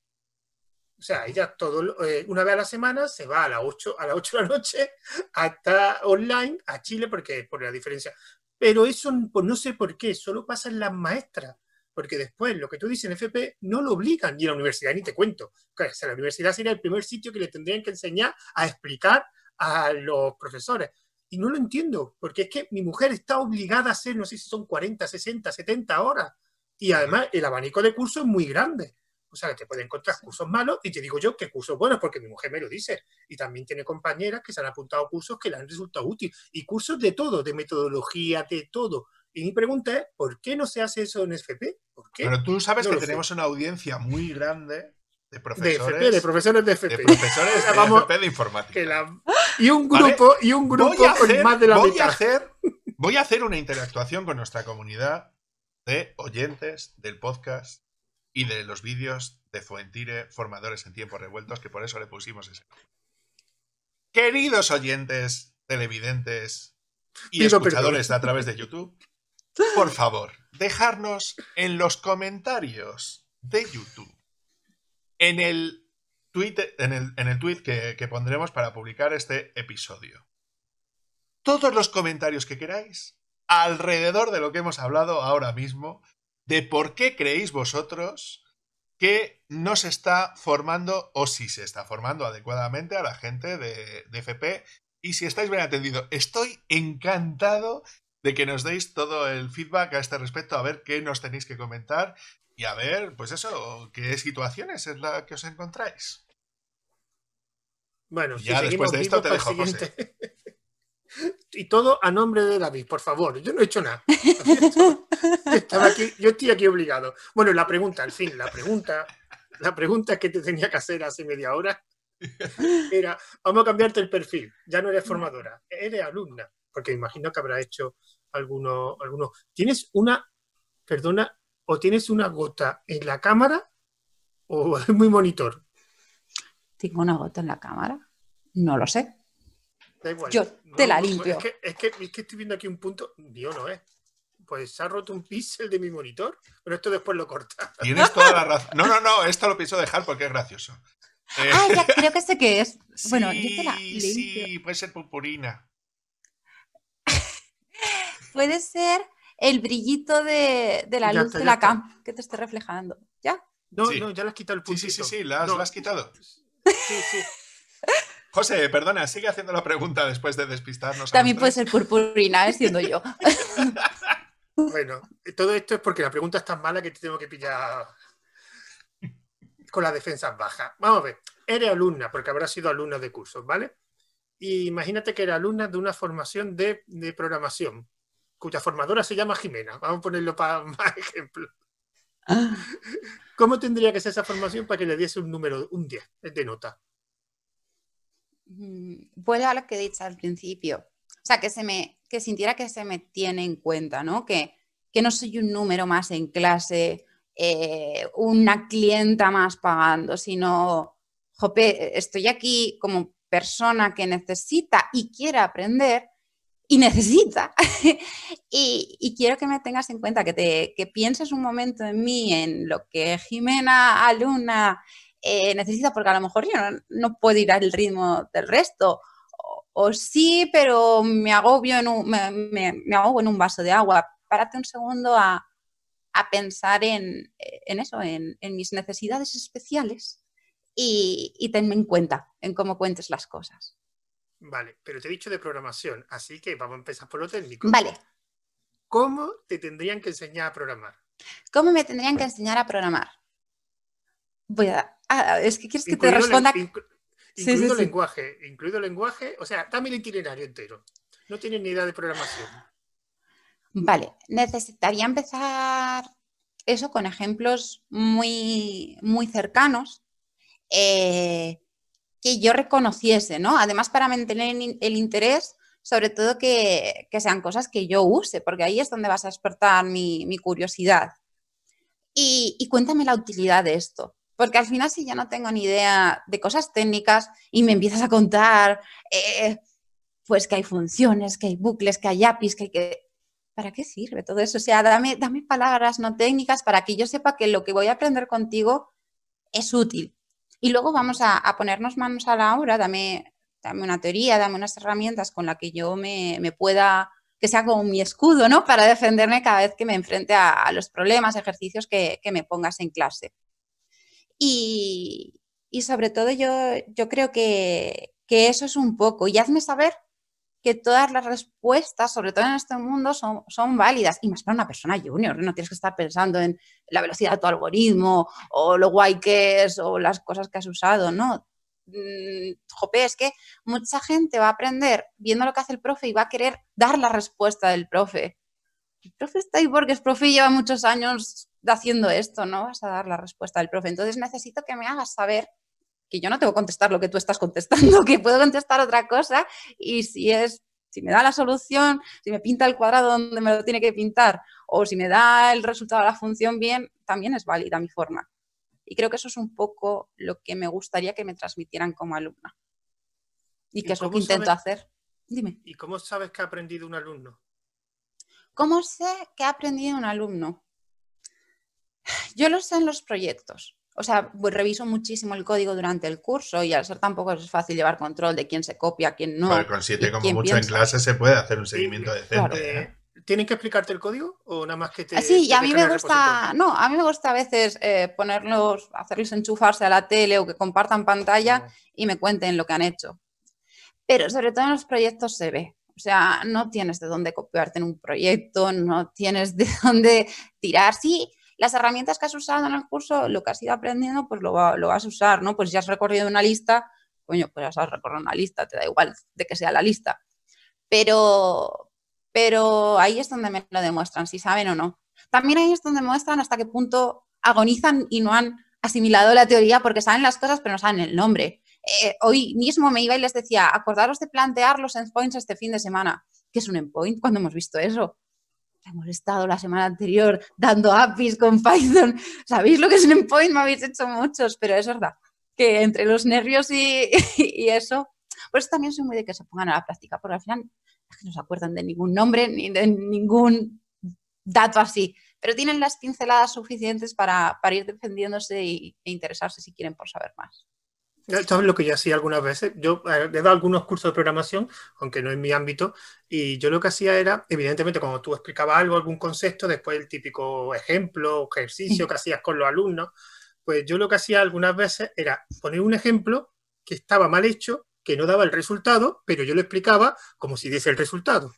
O sea, ella todo, eh, una vez a la semana se va a las 8, a las 8 de la noche hasta online a Chile, porque por la diferencia, pero eso pues, no sé por qué, solo pasa en las maestras, porque después lo que tú dices en FP no lo obligan, ni en la universidad ni te cuento. o sea, la universidad sería el primer sitio que le tendrían que enseñar a explicar a los profesores. Y no lo entiendo, porque es que mi mujer está obligada a hacer, no sé si son 40, 60, 70 horas. Y además el abanico de cursos es muy grande. O sea, te puede encontrar cursos malos y te digo yo que cursos buenos, porque mi mujer me lo dice. Y también tiene compañeras que se han apuntado cursos que le han resultado útil Y cursos de todo, de metodología, de todo. Y mi pregunta es, ¿por qué no se hace eso en FP? ¿Por qué? Pero tú sabes que tenemos una audiencia muy grande de profesores. De, de profesores de FP. De profesores de, FP de informática. y un grupo, y un grupo con más de la voy A hacer, voy a hacer una interactuación con nuestra comunidad de oyentes del podcast y de los vídeos de Fuentire, formadores en tiempos revueltos, que por eso le pusimos ese Queridos oyentes, televidentes y escuchadores a través de YouTube, por favor, dejarnos en los comentarios de YouTube, en el tweet, en el, en el tweet que pondremos para publicar este episodio, todos los comentarios que queráis alrededor de lo que hemos hablado ahora mismo de por qué creéis vosotros que no se está formando o si se está formando adecuadamente a la gente de, FP. Y si estáis bien atendido, estoy encantado de que nos deis todo el feedback a este respecto, a ver qué nos tenéis que comentar y a ver, pues eso, qué situaciones es la que os encontráis. Bueno, ya después de esto te dejo, José. Y todo a nombre de David, por favor. Yo no he hecho nada. Yo, estoy aquí obligado. Bueno, la pregunta, al fin, la pregunta, la pregunta que te tenía que hacer hace media hora era, vamos a cambiarte el perfil. Ya no eres formadora, eres alumna, porque imagino que habrá hecho algunos, algunos. ¿Tienes una, perdona, o tienes una gota en la cámara o es muy monitor? ¿Tengo una gota en la cámara? No lo sé. Da igual te la limpio. Es que, es, que, estoy viendo aquí un punto. Dios, no es. Pues se ha roto un píxel de mi monitor. Pero esto después lo corta. Tienes toda la razón. No, no, no. Esto lo pienso dejar porque es gracioso. Ah, eh, ya creo que sé qué es. Bueno, yo te la limpio. Sí, puede ser purpurina. puede ser el brillito de, de la luz de la cam que te esté reflejando. ¿Ya? No, no, ya le has quitado el puntito. Sí, sí, sí, sí, la has, has quitado. Sí, sí. José, perdona, sigue haciendo la pregunta después de despistarnos. También puede ser purpurina, ¿eh? siendo yo. bueno, todo esto es porque la pregunta es tan mala que te tengo que pillar con las defensas bajas. Vamos a ver, eres alumna, porque habrás sido alumna de cursos, ¿vale? Y imagínate que eres alumna de una formación de, programación, cuya formadora se llama Jimena. Vamos a ponerlo para más ejemplo. Ah. ¿Cómo tendría que ser esa formación para que le diese un número, un 10 de nota? vuelvo a lo que he dicho al principio, o sea, que, se me, sintiera que se me tiene en cuenta, ¿no? Que, no soy un número más en clase, eh, una clienta más pagando, sino, jope, estoy aquí como persona que necesita y quiere aprender y necesita. y, quiero que me tengas en cuenta, que, que pienses un momento en mí, en lo que Jimena, alumna, eh, necesita, porque a lo mejor yo no, puedo ir al ritmo del resto. O, sí, pero me agobio en un, me, me, en un vaso de agua. Párate un segundo a, pensar en, eso, en, mis necesidades especiales y, tenme en cuenta en cómo cuentes las cosas. Vale, pero te he dicho de programación, así que vamos a empezar por lo técnico. Vale. ¿Cómo te tendrían que enseñar a programar? ¿Cómo me tendrían que enseñar a programar? Voy a, dar Ah, ah, es que quieres que te responda. incluido lenguaje, incluido lenguaje, o sea, dame el itinerario entero. No tiene ni idea de programación. Vale, necesitaría empezar eso con ejemplos muy, muy cercanos eh, que yo reconociese, ¿no? Además, para mantener el interés, sobre todo que, sean cosas que yo use, porque ahí es donde vas a despertar mi, curiosidad. y, cuéntame la utilidad de esto. Porque al final si ya no tengo ni idea de cosas técnicas y me empiezas a contar, eh, pues que hay funciones, que hay bucles, que hay APIs, que que... ¿Para qué sirve todo eso? O sea, dame, dame palabras no técnicas para que yo sepa que lo que voy a aprender contigo es útil. Y luego vamos a, ponernos manos a la obra, dame, dame una teoría, dame unas herramientas con las que yo me, pueda, que sea como mi escudo, ¿no? Para defenderme cada vez que me enfrente a, los problemas, ejercicios que me pongas en clase. Y, sobre todo yo, creo que, eso es un poco. Y hazme saber que todas las respuestas, sobre todo en este mundo, son, son válidas. Y más para una persona junior, no tienes que estar pensando en la velocidad de tu algoritmo o lo guay que es o las cosas que has usado, ¿no? Mm, jope, es que mucha gente va a aprender viendo lo que hace el profe y va a querer dar la respuesta del profe el profe está ahí porque es profe lleva muchos años haciendo esto, no vas a dar la respuesta del profe. Entonces necesito que me hagas saber que yo no tengo que contestar lo que tú estás contestando, que puedo contestar otra cosa y si es si me da la solución, si me pinta el cuadrado donde me lo tiene que pintar o si me da el resultado de la función bien, también es válida mi forma. Y creo que eso es un poco lo que me gustaría que me transmitieran como alumna. Y que es lo que intento hacer. Dime. ¿Y cómo sabes que ha aprendido un alumno? ¿Cómo sé que ha aprendido un alumno? Yo lo sé en los proyectos. O sea, pues reviso muchísimo el código durante el curso y al ser tampoco es fácil llevar control de quién se copia, quién no. con siete como mucho en clase se puede hacer un seguimiento decente. ¿eh? ¿Tienen que explicarte el código o nada más que te.? Ah, sí, y a mí me gusta. No, a mí me gusta a veces eh, ponerlos, hacerles enchufarse a la tele o que compartan pantalla ah. y me cuenten lo que han hecho. Pero sobre todo en los proyectos se ve. O sea, no tienes de dónde copiarte en un proyecto, no tienes de dónde tirar. Sí, las herramientas que has usado en el curso, lo que has ido aprendiendo, pues lo, vas a usar, ¿no? Pues si has recorrido una lista, coño, pues ya has recorrido una lista, te da igual de que sea la lista. Pero, pero ahí es donde me lo demuestran, si saben o no. También ahí es donde muestran hasta qué punto agonizan y no han asimilado la teoría porque saben las cosas pero no saben el nombre. Eh, hoy mismo me iba y les decía, acordaros de plantear los endpoints este fin de semana. ¿Qué es un endpoint? cuando hemos visto eso? Hemos estado la semana anterior dando APIs con Python. ¿Sabéis lo que es un endpoint? Me habéis hecho muchos, pero es verdad que entre los nervios y, eso. Por eso también soy muy de que se pongan a la práctica, porque al final no se acuerdan de ningún nombre ni de ningún dato así, pero tienen las pinceladas suficientes para, ir defendiéndose e interesarse si quieren por saber más. Esto es lo que yo hacía algunas veces. Yo he dado algunos cursos de programación, aunque no en mi ámbito, y yo lo que hacía era, evidentemente, cuando tú explicabas algo, algún concepto, después el típico ejemplo, ejercicio que hacías con los alumnos, pues yo lo que hacía algunas veces era poner un ejemplo que estaba mal hecho, que no daba el resultado, pero yo lo explicaba como si diese el resultado,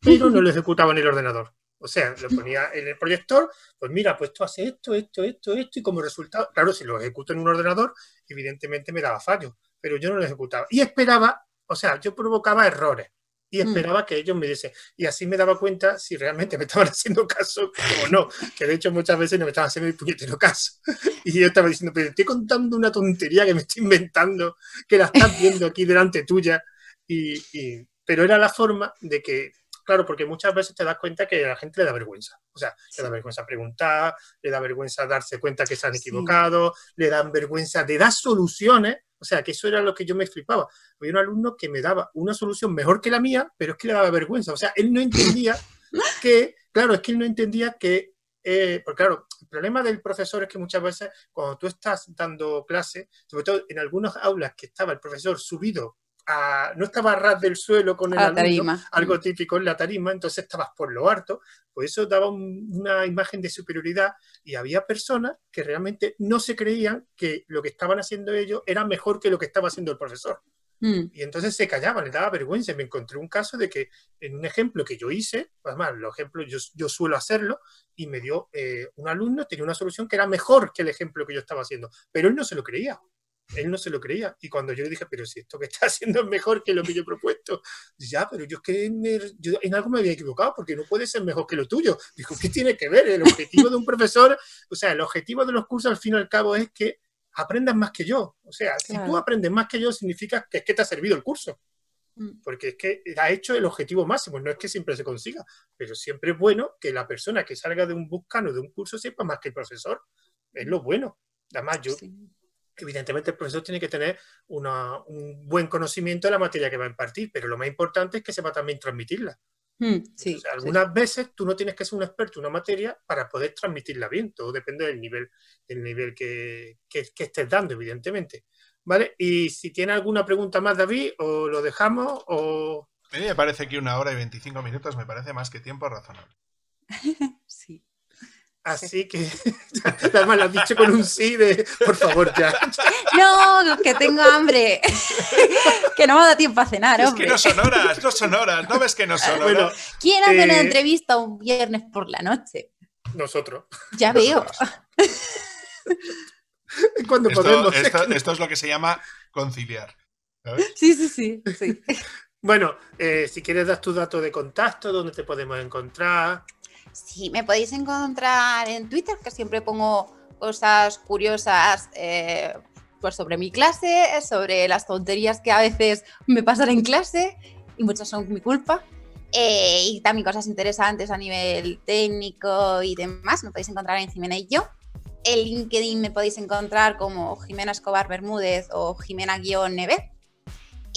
pero no lo ejecutaba en el ordenador. O sea, lo ponía en el proyector, pues mira, pues esto hace esto, esto, esto, esto, y como resultado, claro, si lo ejecuto en un ordenador, evidentemente me daba fallo, pero yo no lo ejecutaba. Y esperaba, o sea, yo provocaba errores y mm. esperaba que ellos me diesen. Y así me daba cuenta si realmente me estaban haciendo caso o no, que de hecho muchas veces no me estaban haciendo el puñetero caso. Y yo estaba diciendo, pero estoy contando una tontería que me estoy inventando, que la estás viendo aquí delante tuya. Y, pero era la forma de que Claro, porque muchas veces te das cuenta que a la gente le da vergüenza. O sea, le da vergüenza preguntar, le da vergüenza darse cuenta que se han equivocado, le dan vergüenza de dar soluciones. O sea, que eso era lo que yo me flipaba. Había un alumno que me daba una solución mejor que la mía, pero es que le daba vergüenza. O sea, él no entendía que, claro, es que él no entendía que eh, porque claro, el problema del profesor es que muchas veces cuando tú estás dando clase, sobre todo en algunas aulas que estaba el profesor subido no estaba a ras del suelo con el alumno, algo mm. típico en la tarima, entonces estabas por lo harto, pues eso daba una imagen de superioridad y había personas que realmente no se creían que lo que estaban haciendo ellos era mejor que lo que estaba haciendo el profesor. Mm. Y entonces se callaban, les daba vergüenza. Me encontré un caso de que en un ejemplo que yo hice, además, los ejemplos yo, yo suelo hacerlo, y me dio eh, un alumno, tenía una solución que era mejor que el ejemplo que yo estaba haciendo, pero él no se lo creía él no se lo creía. Y cuando yo le dije, pero si esto que está haciendo es mejor que lo que yo he propuesto, ya, pero yo es que en, algo me había equivocado porque no puede ser mejor que lo tuyo. Dijo, ¿qué tiene que ver? El objetivo de un profesor, o sea, el objetivo de los cursos al fin y al cabo es que aprendas más que yo. O sea, si tú aprendes más que yo, significa que es que te ha servido el curso. Mm. Porque es que ha hecho el objetivo máximo, no es que siempre se consiga, pero siempre es bueno que la persona que salga de un buscano, de un curso, sepa más que el profesor. Es lo bueno. Además, yo evidentemente el profesor tiene que tener un buen conocimiento de la materia que va a impartir, pero lo más importante es que sepa también transmitirla. Hmm, algunas veces tú no tienes que ser un experto en una materia para poder transmitirla bien, todo depende del nivel, del nivel que, estés dando, evidentemente. ¿Vale? Y si tiene alguna pregunta más, David, o lo dejamos o... A mí me parece que una hora y 25 minutos me parece más que tiempo razonable. sí. Así que, más lo has dicho con un sí de, por favor, ya. No, que tengo hambre. que no me da tiempo a cenar, hombre. Es que no son horas, no son horas. ¿No ves que no son horas? ¿Quién hace una eh, entrevista un viernes por la noche? Nosotros. Ya veo. Cuando esto, podemos. Esto, es lo que se llama conciliar. Sí, sí, sí. bueno, eh, si quieres, das tu dato de contacto, dónde te podemos encontrar. Sí, me podéis encontrar en Twitter, que siempre pongo cosas curiosas eh, pues sobre mi clase, sobre las tonterías que a veces me pasan en clase, y muchas son mi culpa. Eh, y también cosas interesantes a nivel técnico y demás, me podéis encontrar en Jimena y yo. En LinkedIn me podéis encontrar como Jimena Escobar Bermúdez o Jimena-Neve.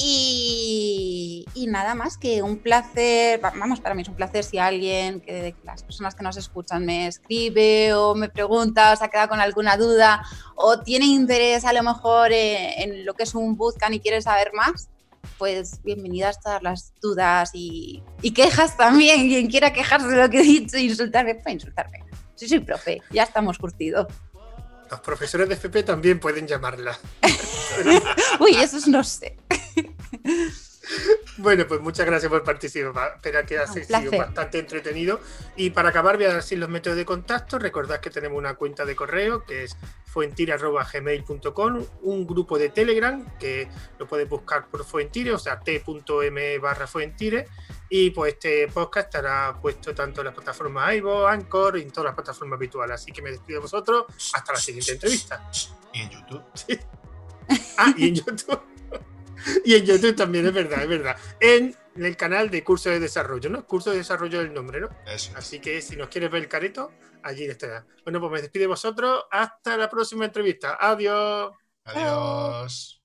Y, nada más que un placer, vamos, para mí es un placer si alguien, que las personas que nos escuchan me escribe o me pregunta o se ha quedado con alguna duda o tiene interés a lo mejor en, lo que es un bootcamp y quiere saber más, pues bienvenidas todas las dudas y, quejas también, quien quiera quejarse de lo que he dicho, insultarme, puede insultarme. Sí, soy profe, ya estamos curtidos. Los profesores de FP también pueden llamarla. Uy, eso no sé. Bueno, pues muchas gracias por participar. Espera que ha sido bastante entretenido. Y para acabar, voy a así los métodos de contacto. Recordad que tenemos una cuenta de correo que es fuentire.gmail.com un grupo de Telegram que lo puedes buscar por Fuentire, o sea, t.m barra Fuentire. Y pues este podcast estará puesto tanto en las plataformas Ivo, Anchor y en todas las plataformas habituales. Así que me despido de vosotros. Hasta la siguiente entrevista. Y en YouTube. Ah, y en YouTube. y en YouTube también, es verdad, es verdad. En, el canal de curso de desarrollo, ¿no? Curso de desarrollo del nombre, ¿no? Así que si nos quieres ver el careto, allí estará. Bueno, pues me despide vosotros. Hasta la próxima entrevista. Adiós. Adiós.